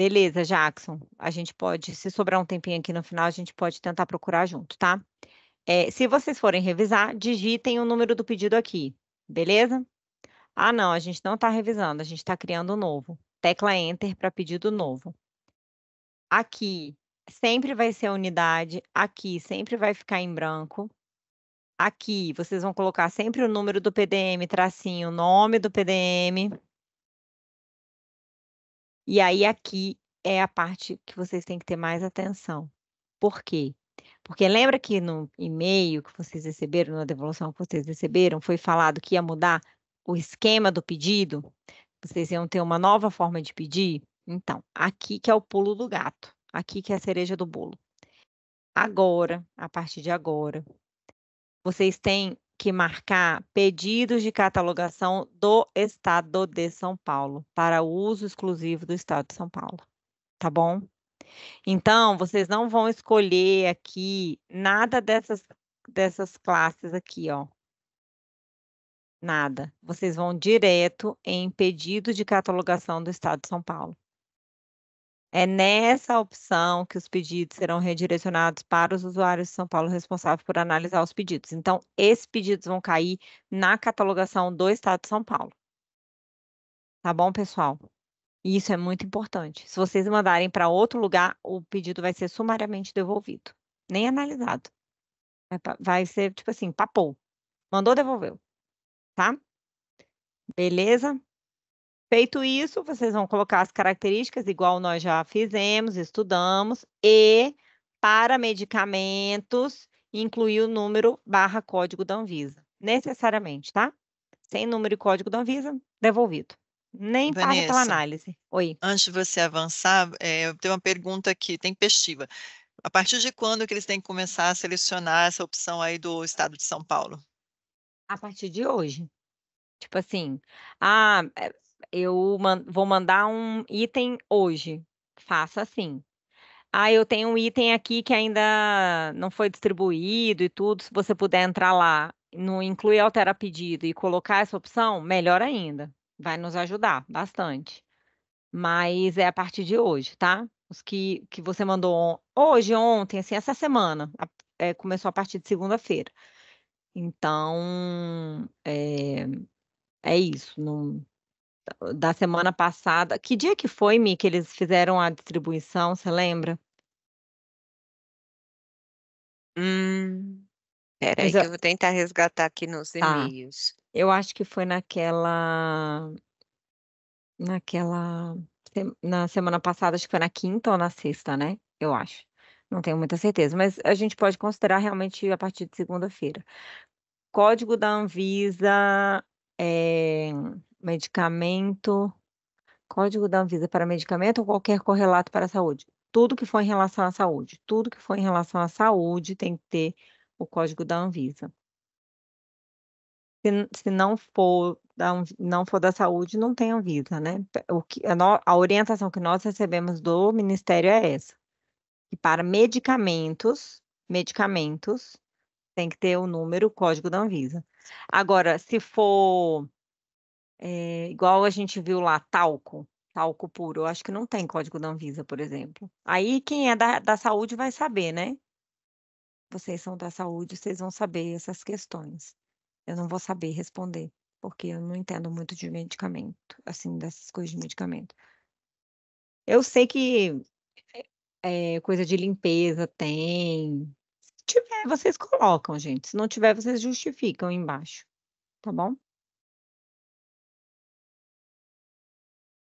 Beleza, Jackson. A gente pode, se sobrar um tempinho aqui no final, a gente pode tentar procurar junto, tá? É, se vocês forem revisar, digitem o número do pedido aqui, beleza? Ah, não, a gente não está revisando, a gente está criando um novo. Tecla Enter para pedido novo. Aqui sempre vai ser unidade, aqui sempre vai ficar em branco. Aqui vocês vão colocar sempre o número do PDM, tracinho, nome do PDM. E aí aqui é a parte que vocês têm que ter mais atenção. Por quê? Porque lembra que no e-mail que vocês receberam, na devolução que vocês receberam, foi falado que ia mudar o esquema do pedido, vocês iam ter uma nova forma de pedir. Então, aqui que é o pulo do gato, aqui que é a cereja do bolo. Agora, a partir de agora, vocês têm que marcar pedidos de catalogação do Estado de São Paulo, para uso exclusivo do Estado de São Paulo, tá bom? Então, vocês não vão escolher aqui nada dessas, dessas classes aqui, ó. Nada. Vocês vão direto em pedido de catalogação do Estado de São Paulo. É nessa opção que os pedidos serão redirecionados para os usuários de São Paulo responsáveis por analisar os pedidos. Então, esses pedidos vão cair na catalogação do Estado de São Paulo. Tá bom, pessoal? Isso é muito importante. Se vocês mandarem para outro lugar, o pedido vai ser sumariamente devolvido, nem analisado. Vai ser tipo assim, papou. Mandou, devolveu tá? Beleza? Feito isso, vocês vão colocar as características, igual nós já fizemos, estudamos, e para medicamentos, incluir o número barra código da Anvisa, necessariamente, tá? Sem número e código da Anvisa, devolvido. Nem Vanessa, passa análise. Oi. Antes de você avançar, é, eu tenho uma pergunta aqui, tempestiva. A partir de quando que eles têm que começar a selecionar essa opção aí do Estado de São Paulo? a partir de hoje. Tipo assim, ah, é, eu man vou mandar um item hoje, faça assim. Ah, eu tenho um item aqui que ainda não foi distribuído e tudo, se você puder entrar lá, no incluir altera pedido e colocar essa opção, melhor ainda. Vai nos ajudar bastante. Mas é a partir de hoje, tá? Os que, que você mandou on hoje, ontem, assim, essa semana, a, é, começou a partir de segunda-feira. Então, é, é isso. da semana passada. Que dia que foi, Mi, que eles fizeram a distribuição, você lembra? Hum, peraí, Mas eu... que eu vou tentar resgatar aqui nos tá. e-mails. Eu acho que foi naquela. Naquela. Na semana passada, acho que foi na quinta ou na sexta, né? Eu acho. Não tenho muita certeza, mas a gente pode considerar realmente a partir de segunda-feira. Código da Anvisa, é, medicamento, código da Anvisa para medicamento ou qualquer correlato para a saúde. Tudo que for em relação à saúde, tudo que for em relação à saúde tem que ter o código da Anvisa. Se, se não for da, não for da saúde, não tem Anvisa, né? O que, a, no, a orientação que nós recebemos do Ministério é essa que para medicamentos, medicamentos, tem que ter o número, o código da Anvisa. Agora, se for é, igual a gente viu lá, talco, talco puro, eu acho que não tem código da Anvisa, por exemplo. Aí quem é da, da saúde vai saber, né? Vocês são da saúde, vocês vão saber essas questões. Eu não vou saber responder, porque eu não entendo muito de medicamento, assim, dessas coisas de medicamento. Eu sei que é, coisa de limpeza tem. Se tiver, vocês colocam, gente. Se não tiver, vocês justificam embaixo, tá bom?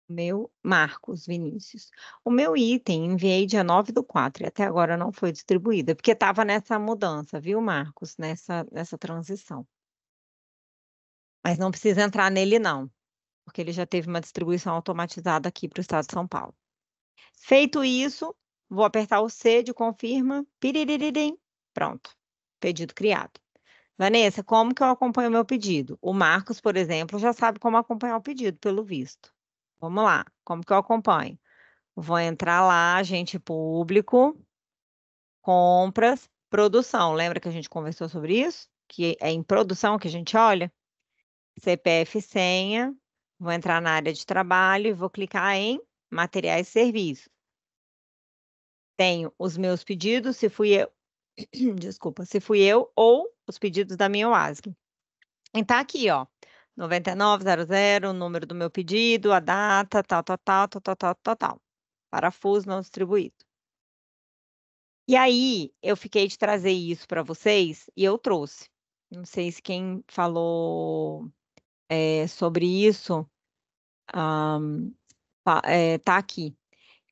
meu Marcos Vinícius. O meu item enviei dia 9 do 4 e até agora não foi distribuído, porque estava nessa mudança, viu, Marcos? Nessa, nessa transição. Mas não precisa entrar nele, não, porque ele já teve uma distribuição automatizada aqui para o Estado de São Paulo. Feito isso, Vou apertar o C de confirma. Piriririm. Pronto. Pedido criado. Vanessa, como que eu acompanho o meu pedido? O Marcos, por exemplo, já sabe como acompanhar o pedido, pelo visto. Vamos lá. Como que eu acompanho? Vou entrar lá, agente público, compras, produção. Lembra que a gente conversou sobre isso? Que é em produção que a gente olha? CPF senha. Vou entrar na área de trabalho e vou clicar em materiais e serviços. Tenho os meus pedidos, se fui eu, desculpa, se fui eu ou os pedidos da minha OASG. Então, tá aqui, ó, 9900, o número do meu pedido, a data, tal, tal, tal, tal, tal, tal, tal, tal. Parafuso não distribuído. E aí, eu fiquei de trazer isso para vocês e eu trouxe. Não sei se quem falou é, sobre isso um, eh, tá aqui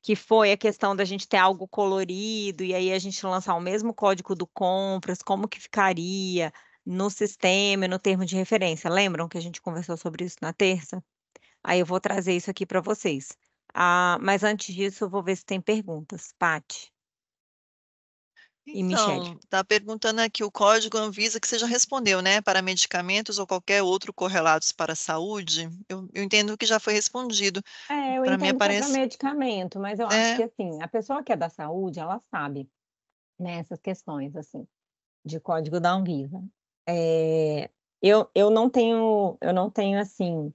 que foi a questão da gente ter algo colorido e aí a gente lançar o mesmo código do compras, como que ficaria no sistema, no termo de referência. Lembram que a gente conversou sobre isso na terça? Aí eu vou trazer isso aqui para vocês. Ah, mas antes disso, eu vou ver se tem perguntas. Pati. E então, está perguntando aqui o código Anvisa que você já respondeu, né? Para medicamentos ou qualquer outro correlatos para a saúde. Eu, eu entendo que já foi respondido. É, eu pra entendo é parece... para medicamento, mas eu é. acho que assim, a pessoa que é da saúde, ela sabe nessas né, questões assim de código da Anvisa. É, eu, eu não tenho eu não tenho assim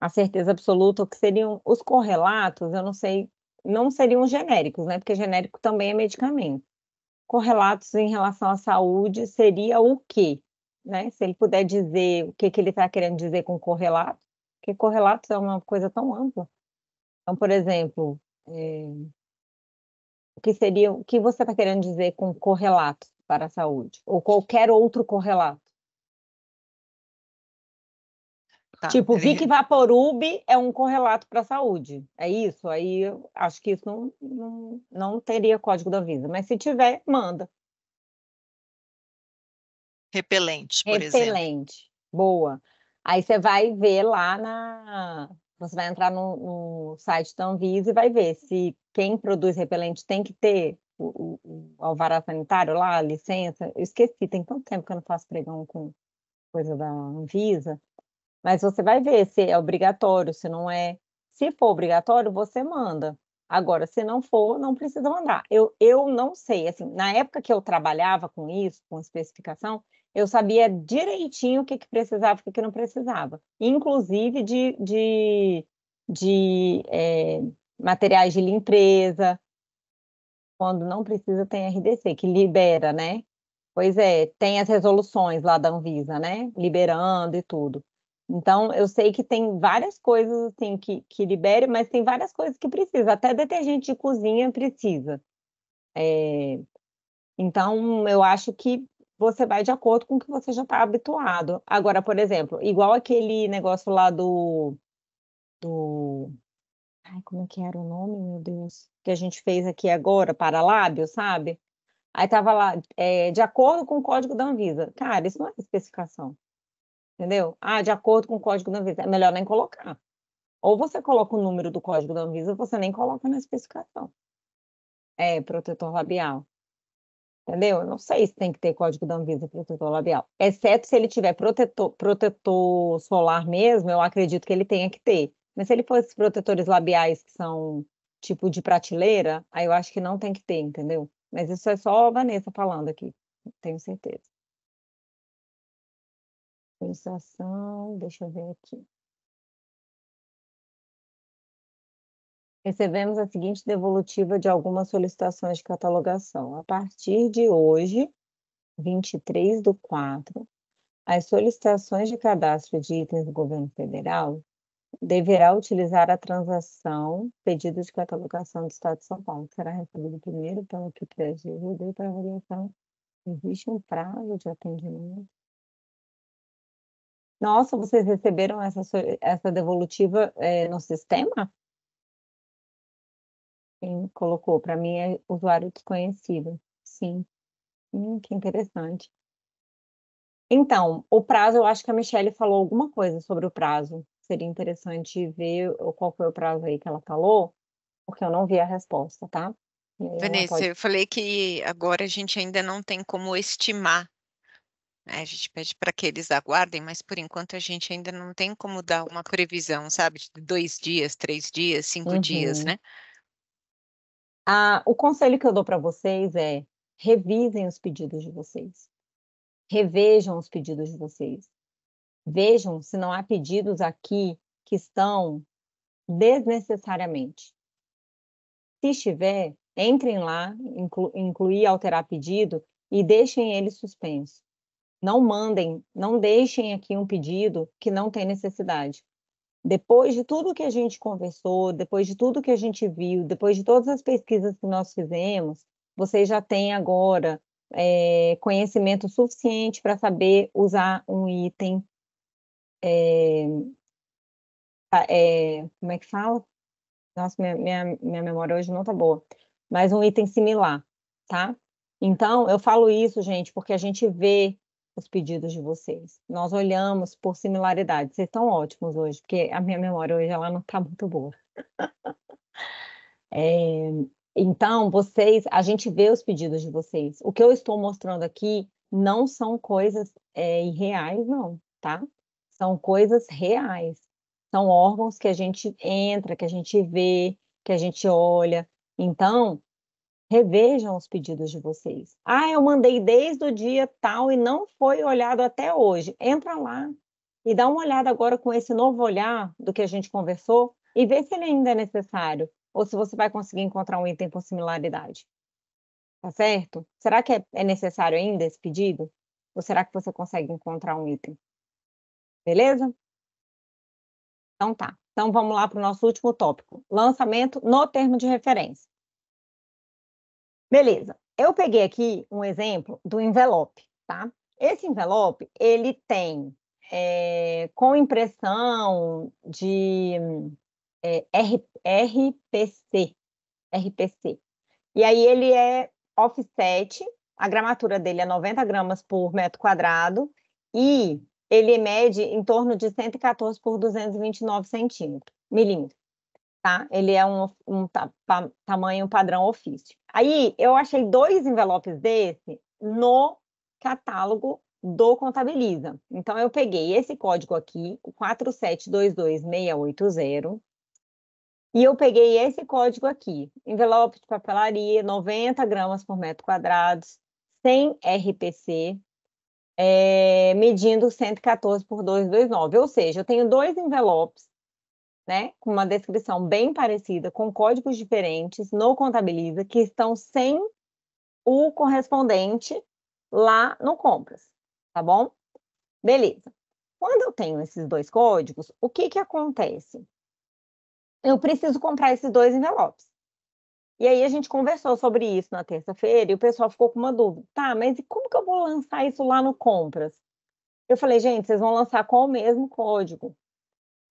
a certeza absoluta o que seriam os correlatos. Eu não sei não seriam genéricos, né? Porque genérico também é medicamento correlatos em relação à saúde seria o quê? Né? Se ele puder dizer o que, que ele está querendo dizer com correlato, porque correlatos é uma coisa tão ampla. Então, por exemplo, é, o que seria, o que você está querendo dizer com correlatos para a saúde? Ou qualquer outro correlato? Tá, tipo, Vic Vaporub é um correlato para a saúde. É isso? Aí acho que isso não, não, não teria código da Visa. Mas se tiver, manda. Repelente, por Repelente. exemplo. Repelente. Boa. Aí você vai ver lá na. Você vai entrar no, no site da Anvisa e vai ver se quem produz repelente tem que ter o, o, o alvará sanitário lá, a licença. Eu esqueci, tem tanto tempo que eu não faço pregão com coisa da Anvisa. Mas você vai ver se é obrigatório, se não é. Se for obrigatório, você manda. Agora, se não for, não precisa mandar. Eu, eu não sei, assim, na época que eu trabalhava com isso, com especificação, eu sabia direitinho o que, que precisava e o que, que não precisava. Inclusive de, de, de é, materiais de limpeza, quando não precisa tem RDC, que libera, né? Pois é, tem as resoluções lá da Anvisa, né? Liberando e tudo. Então, eu sei que tem várias coisas assim que, que libere, mas tem várias coisas que precisa. Até detergente de cozinha precisa. É... Então, eu acho que você vai de acordo com o que você já está habituado. Agora, por exemplo, igual aquele negócio lá do. do... Ai, como é que era o nome, meu Deus? Que a gente fez aqui agora, para lábio, sabe? Aí tava lá, é, de acordo com o código da Anvisa. Cara, isso não é especificação entendeu? Ah, de acordo com o código da Anvisa, é melhor nem colocar. Ou você coloca o número do código da Anvisa, ou você nem coloca na especificação. É, protetor labial. Entendeu? Eu não sei se tem que ter código da Anvisa protetor labial. Exceto se ele tiver protetor, protetor solar mesmo, eu acredito que ele tenha que ter. Mas se ele for esses protetores labiais que são tipo de prateleira, aí eu acho que não tem que ter, entendeu? Mas isso é só a Vanessa falando aqui, tenho certeza. Pulsação, deixa eu ver aqui. Recebemos a seguinte devolutiva de algumas solicitações de catalogação. A partir de hoje, 23 do 4, as solicitações de cadastro de itens do governo federal deverá utilizar a transação pedido de catalogação do Estado de São Paulo, será recebido primeiro pelo que o TSG e para avaliação. Existe um prazo de atendimento? Nossa, vocês receberam essa, essa devolutiva é, no sistema? Quem colocou? Para mim é usuário desconhecido. Sim. Hum, que interessante. Então, o prazo, eu acho que a Michelle falou alguma coisa sobre o prazo. Seria interessante ver qual foi o prazo aí que ela falou, porque eu não vi a resposta, tá? Vanessa, pode... eu falei que agora a gente ainda não tem como estimar é, a gente pede para que eles aguardem, mas por enquanto a gente ainda não tem como dar uma previsão, sabe? De dois dias, três dias, cinco uhum. dias, né? Ah, o conselho que eu dou para vocês é revisem os pedidos de vocês. Revejam os pedidos de vocês. Vejam se não há pedidos aqui que estão desnecessariamente. Se estiver, entrem lá, inclu incluir alterar pedido e deixem ele suspenso não mandem, não deixem aqui um pedido que não tem necessidade. Depois de tudo que a gente conversou, depois de tudo que a gente viu, depois de todas as pesquisas que nós fizemos, vocês já têm agora é, conhecimento suficiente para saber usar um item. É, ah, é, como é que fala? Nossa, minha, minha, minha memória hoje não tá boa. Mas um item similar, tá? Então, eu falo isso, gente, porque a gente vê os pedidos de vocês. Nós olhamos por similaridades. Vocês estão ótimos hoje, porque a minha memória hoje ela não está muito boa. é, então, vocês, a gente vê os pedidos de vocês. O que eu estou mostrando aqui não são coisas é, irreais, não, tá? São coisas reais. São órgãos que a gente entra, que a gente vê, que a gente olha. Então, revejam os pedidos de vocês. Ah, eu mandei desde o dia tal e não foi olhado até hoje. Entra lá e dá uma olhada agora com esse novo olhar do que a gente conversou e vê se ele ainda é necessário ou se você vai conseguir encontrar um item por similaridade. Tá certo? Será que é, é necessário ainda esse pedido? Ou será que você consegue encontrar um item? Beleza? Então tá. Então vamos lá para o nosso último tópico: lançamento no termo de referência. Beleza. Eu peguei aqui um exemplo do envelope, tá? Esse envelope, ele tem é, com impressão de é, R, RPC, RPC. E aí ele é offset, a gramatura dele é 90 gramas por metro quadrado e ele mede em torno de 114 por 229 centímetros, milímetros tá? Ele é um, um ta, pa, tamanho padrão ofício. Aí eu achei dois envelopes desse no catálogo do Contabiliza. Então eu peguei esse código aqui, o 4722680, e eu peguei esse código aqui, envelope de papelaria, 90 gramas por metro quadrado, sem RPC, é, eh, medindo 114 por 229. Ou seja, eu tenho dois envelopes né, com uma descrição bem parecida, com códigos diferentes no Contabiliza, que estão sem o correspondente lá no Compras, tá bom? Beleza. Quando eu tenho esses dois códigos, o que, que acontece? Eu preciso comprar esses dois envelopes. E aí a gente conversou sobre isso na terça-feira e o pessoal ficou com uma dúvida. Tá, mas e como que eu vou lançar isso lá no Compras? Eu falei, gente, vocês vão lançar com o mesmo código.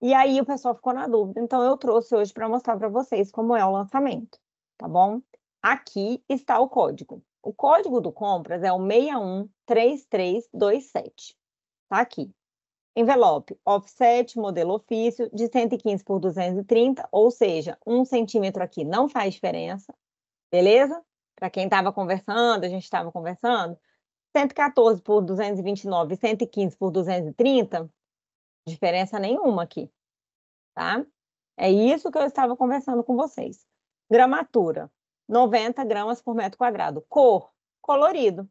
E aí o pessoal ficou na dúvida, então eu trouxe hoje para mostrar para vocês como é o lançamento, tá bom? Aqui está o código. O código do compras é o 613327. Tá aqui. Envelope, offset, modelo ofício, de 115 por 230, ou seja, um centímetro aqui não faz diferença, beleza? Para quem estava conversando, a gente estava conversando, 114 por 229 e 115 por 230 diferença nenhuma aqui, tá? É isso que eu estava conversando com vocês. Gramatura, 90 gramas por metro quadrado. Cor, colorido.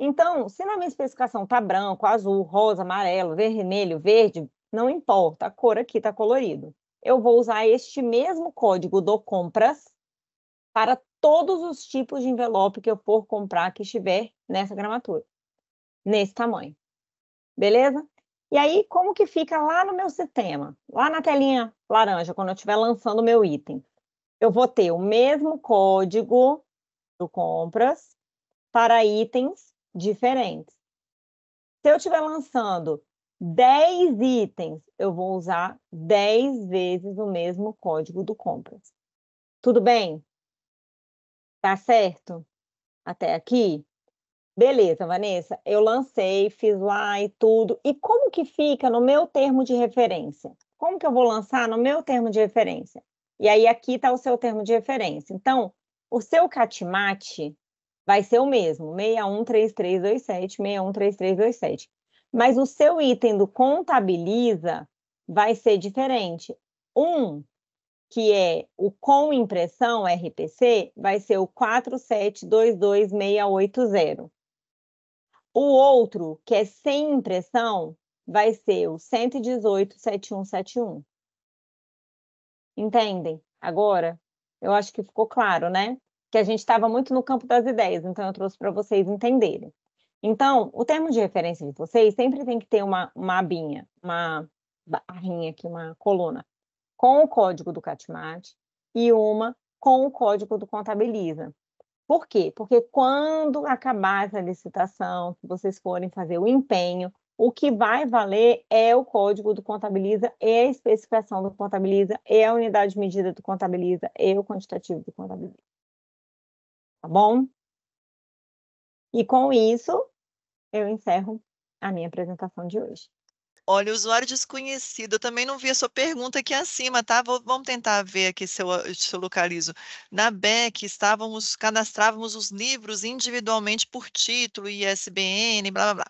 Então, se na minha especificação tá branco, azul, rosa, amarelo, vermelho, verde, não importa, a cor aqui tá colorido. Eu vou usar este mesmo código do compras para todos os tipos de envelope que eu for comprar que estiver nessa gramatura, nesse tamanho. Beleza? E aí, como que fica lá no meu sistema? Lá na telinha laranja, quando eu estiver lançando o meu item. Eu vou ter o mesmo código do compras para itens diferentes. Se eu estiver lançando 10 itens, eu vou usar 10 vezes o mesmo código do compras. Tudo bem? Tá certo? Até aqui? Beleza, Vanessa, eu lancei, fiz lá e tudo. E como que fica no meu termo de referência? Como que eu vou lançar no meu termo de referência? E aí aqui está o seu termo de referência. Então, o seu catmate vai ser o mesmo, 613327, 613327. Mas o seu item do contabiliza vai ser diferente. Um, que é o com impressão RPC, vai ser o 4722680. O outro, que é sem impressão, vai ser o 118.7171. Entendem? Agora, eu acho que ficou claro, né? Que a gente estava muito no campo das ideias, então eu trouxe para vocês entenderem. Então, o termo de referência de vocês sempre tem que ter uma, uma abinha, uma barrinha aqui, uma coluna, com o código do CatMat e uma com o código do Contabiliza. Por quê? Porque quando acabar essa licitação, que vocês forem fazer o empenho, o que vai valer é o código do Contabiliza, é a especificação do Contabiliza, é a unidade de medida do Contabiliza, é o quantitativo do Contabiliza. Tá bom? E com isso, eu encerro a minha apresentação de hoje. Olha, usuário desconhecido, eu também não vi a sua pergunta aqui acima, tá? Vou, vamos tentar ver aqui se eu, se eu localizo. Na BEC, estávamos, cadastrávamos os livros individualmente por título, ISBN, blá, blá, blá.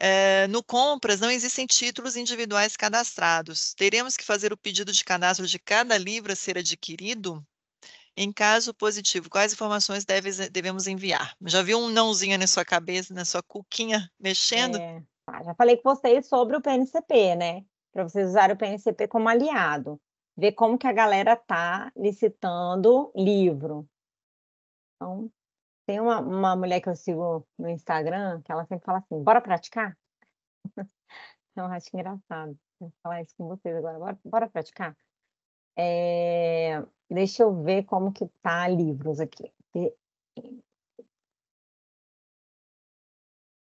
É, no Compras, não existem títulos individuais cadastrados. Teremos que fazer o pedido de cadastro de cada livro a ser adquirido? Em caso positivo, quais informações deve, devemos enviar? Já viu um nãozinho na sua cabeça, na sua cuquinha mexendo? É. Tá, já falei com vocês sobre o PNCP, né? Para vocês usarem o PNCP como aliado. Ver como que a galera tá licitando livro. Então, tem uma, uma mulher que eu sigo no Instagram que ela sempre fala assim, bora praticar? Eu acho engraçado Vou falar isso com vocês agora. Bora, bora praticar? É, deixa eu ver como que tá livros aqui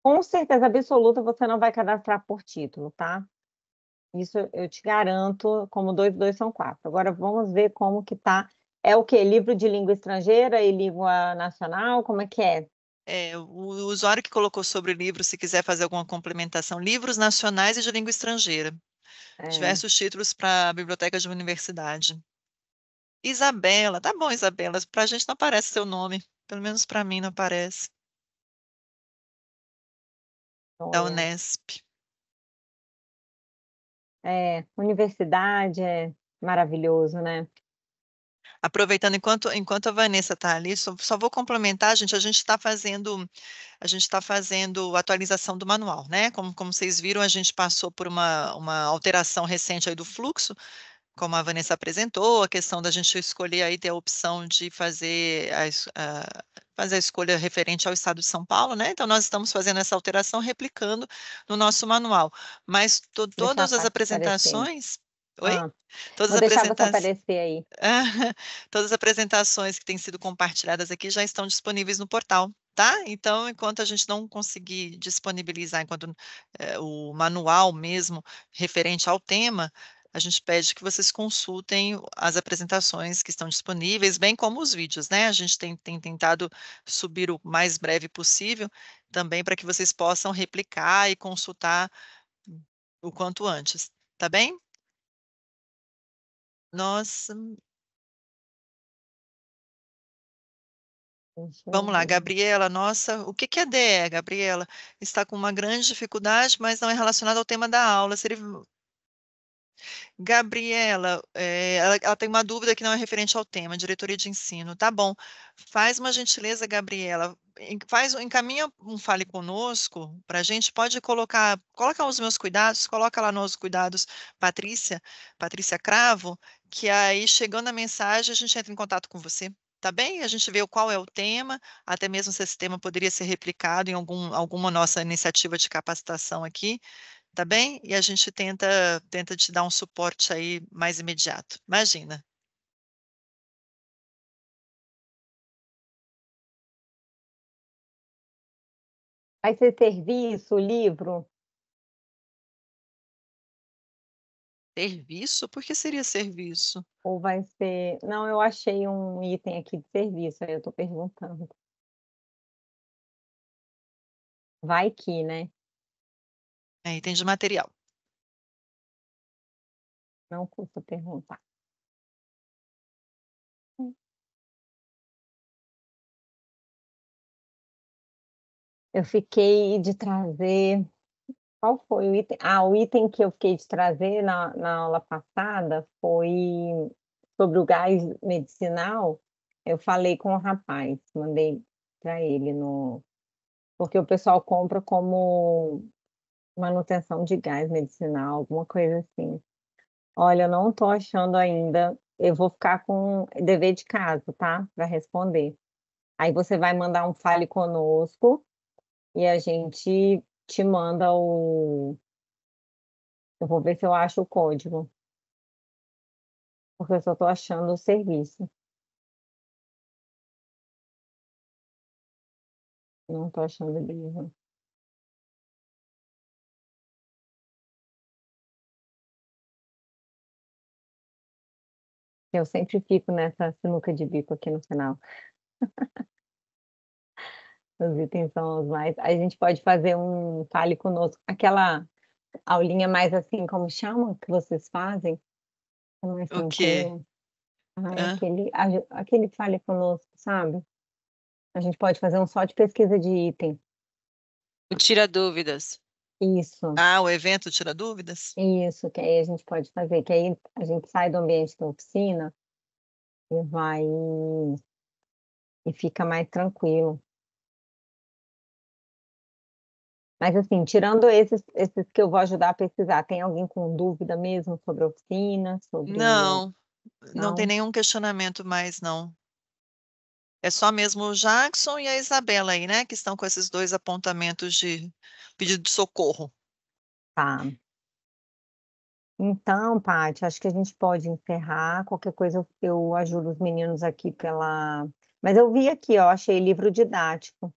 com certeza absoluta você não vai cadastrar por título, tá? Isso eu te garanto, como dois, dois são quatro. Agora vamos ver como que tá. É o que? Livro de língua estrangeira e língua nacional? Como é que é? É, o usuário que colocou sobre livros livro, se quiser fazer alguma complementação, livros nacionais e de língua estrangeira. É. Diversos títulos para bibliotecas de universidade. Isabela, tá bom, Isabela, para a gente não aparece seu nome, pelo menos para mim não aparece da então Unesp. É, universidade é maravilhoso, né? Aproveitando, enquanto, enquanto a Vanessa está ali, só, só, vou complementar, gente, a gente está fazendo, a gente está fazendo atualização do manual, né? Como, como vocês viram, a gente passou por uma, uma alteração recente aí do fluxo, como a Vanessa apresentou, a questão da gente escolher aí ter a opção de fazer a, a, fazer a escolha referente ao Estado de São Paulo, né? Então nós estamos fazendo essa alteração replicando no nosso manual. Mas to, todas as apresentações. Oi? Ah, todas, as apresentações. todas as apresentações que têm sido compartilhadas aqui já estão disponíveis no portal. Tá? Então, enquanto a gente não conseguir disponibilizar, enquanto é, o manual mesmo referente ao tema, a gente pede que vocês consultem as apresentações que estão disponíveis, bem como os vídeos, né? A gente tem, tem tentado subir o mais breve possível, também para que vocês possam replicar e consultar o quanto antes, tá bem? Nós Vamos lá, Gabriela, nossa, o que, que é DE, Gabriela? Está com uma grande dificuldade, mas não é relacionado ao tema da aula. Seria Gabriela, é, ela, ela, tem uma dúvida que não é referente ao tema, diretoria de ensino. Tá bom. Faz uma gentileza, Gabriela. Faz, encaminha um fale conosco para a gente. Pode colocar, coloca os meus cuidados, coloca lá nos cuidados, Patrícia, Patrícia Cravo, que aí chegando a mensagem a gente entra em contato com você. Tá bem? A gente vê qual é o tema, até mesmo se esse tema poderia ser replicado em algum, alguma nossa iniciativa de capacitação aqui tá bem? E a gente tenta, tenta te dar um suporte aí mais imediato. Imagina. Vai ser serviço, livro? Serviço? Por que seria serviço? Ou vai ser. Não, eu achei um item aqui de serviço, aí eu estou perguntando. Vai que, né? É, itens de material. Não custa perguntar. Hum. Eu fiquei de trazer. Qual foi o item? Ah, o item que eu fiquei de trazer na, na aula passada foi sobre o gás medicinal. Eu falei com o rapaz, mandei para ele no. Porque o pessoal compra como manutenção de gás medicinal, alguma coisa assim. Olha, eu não estou achando ainda. Eu vou ficar com dever de casa, tá? Para responder. Aí você vai mandar um fale conosco e a gente te manda o. Eu vou ver se eu acho o código. Porque eu só estou achando o serviço. Não estou achando o Eu sempre fico nessa sinuca de bico aqui no final. Os itens são os mais. A gente pode fazer um fale conosco. Aquela aulinha mais assim, como chamam, que vocês fazem? É o assim, quê? Ah, é aquele, aquele fale conosco, sabe? A gente pode fazer um só de pesquisa de item. O tira dúvidas. Isso. Ah, o evento tira dúvidas? Isso, que aí a gente pode fazer, que aí a gente sai do ambiente da oficina e vai e fica mais tranquilo. Mas assim, tirando esses, esses que eu vou ajudar a pesquisar, tem alguém com dúvida mesmo sobre a oficina? Sobre... Não, não, não tem nenhum questionamento mais, não. É só mesmo o Jackson e a Isabela aí, né? Que estão com esses dois apontamentos de pedido de socorro. Tá. Então, Paty, acho que a gente pode encerrar. Qualquer coisa eu, ajudo os meninos aqui pela. Mas eu vi aqui, ó, achei livro didático.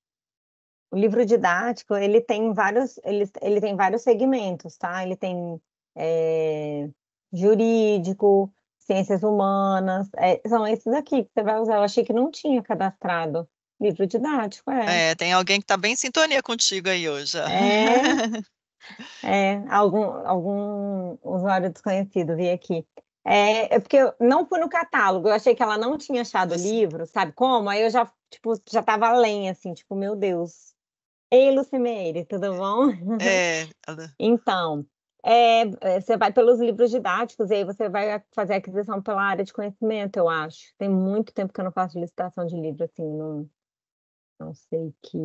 O livro didático, ele tem vários, ele, ele tem vários segmentos, tá? Ele tem é, jurídico, ciências humanas, é, são esses aqui que você vai usar. Eu achei que não tinha cadastrado livro didático, é. É, tem alguém que está bem em sintonia contigo aí hoje. É, é algum, algum usuário desconhecido vi aqui. É, é porque eu não fui no catálogo, eu achei que ela não tinha achado o livro, sabe como? Aí eu já, tipo, já tava além, assim, tipo, meu Deus. Ei, Lucimeire, tudo bom? É. Então, é, é, você vai pelos livros didáticos e aí você vai fazer aquisição pela área de conhecimento, eu acho. Tem muito tempo que eu não faço licitação de livro, assim, não, não sei que.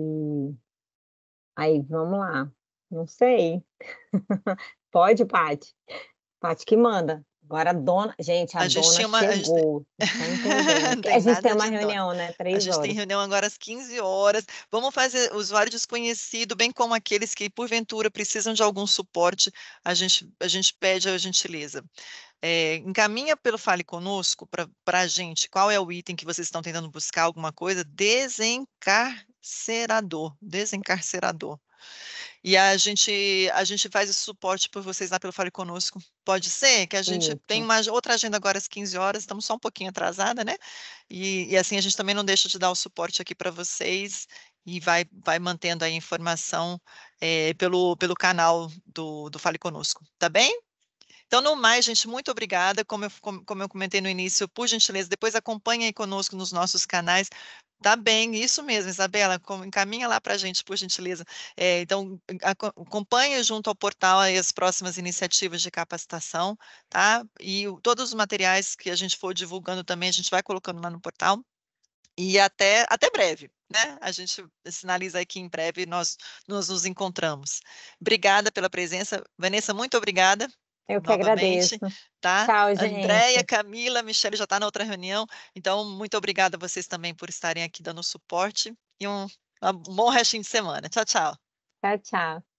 Aí, vamos lá. Não sei. Pode, Pati Pati que manda. Agora a dona. Gente, a, a gente dona uma, chegou. A gente, tem, a gente tem uma reunião, dona. né? Três a gente horas. tem reunião agora às 15 horas. Vamos fazer usuário desconhecido, bem como aqueles que, porventura, precisam de algum suporte, a gente, a gente pede a gentileza. É, encaminha pelo Fale Conosco para a gente qual é o item que vocês estão tentando buscar, alguma coisa. Desencarcerador. Desencarcerador. E a gente, a gente faz esse suporte por vocês lá pelo Fale Conosco. Pode ser que a gente tem uma outra agenda agora às 15 horas, estamos só um pouquinho atrasada, né? E, e assim a gente também não deixa de dar o suporte aqui para vocês e vai, vai mantendo a informação é, pelo, pelo canal do, do Fale Conosco, tá bem? Então, no mais, gente, muito obrigada. Como eu, como eu comentei no início, por gentileza, depois acompanhem conosco nos nossos canais, Tá bem, isso mesmo, Isabela. Encaminha lá para a gente, por gentileza. É, então, acompanhe junto ao portal as próximas iniciativas de capacitação, tá? E o, todos os materiais que a gente for divulgando também, a gente vai colocando lá no portal. E até, até breve, né? A gente sinaliza aqui em breve nós, nós nos encontramos. Obrigada pela presença. Vanessa, muito obrigada. Eu que novamente, agradeço. Tá? Tchau, gente. Andréia, Camila, Michelle já está na outra reunião. Então, muito obrigada a vocês também por estarem aqui dando suporte e um, um bom restinho de semana. Tchau, tchau. Tchau, tchau.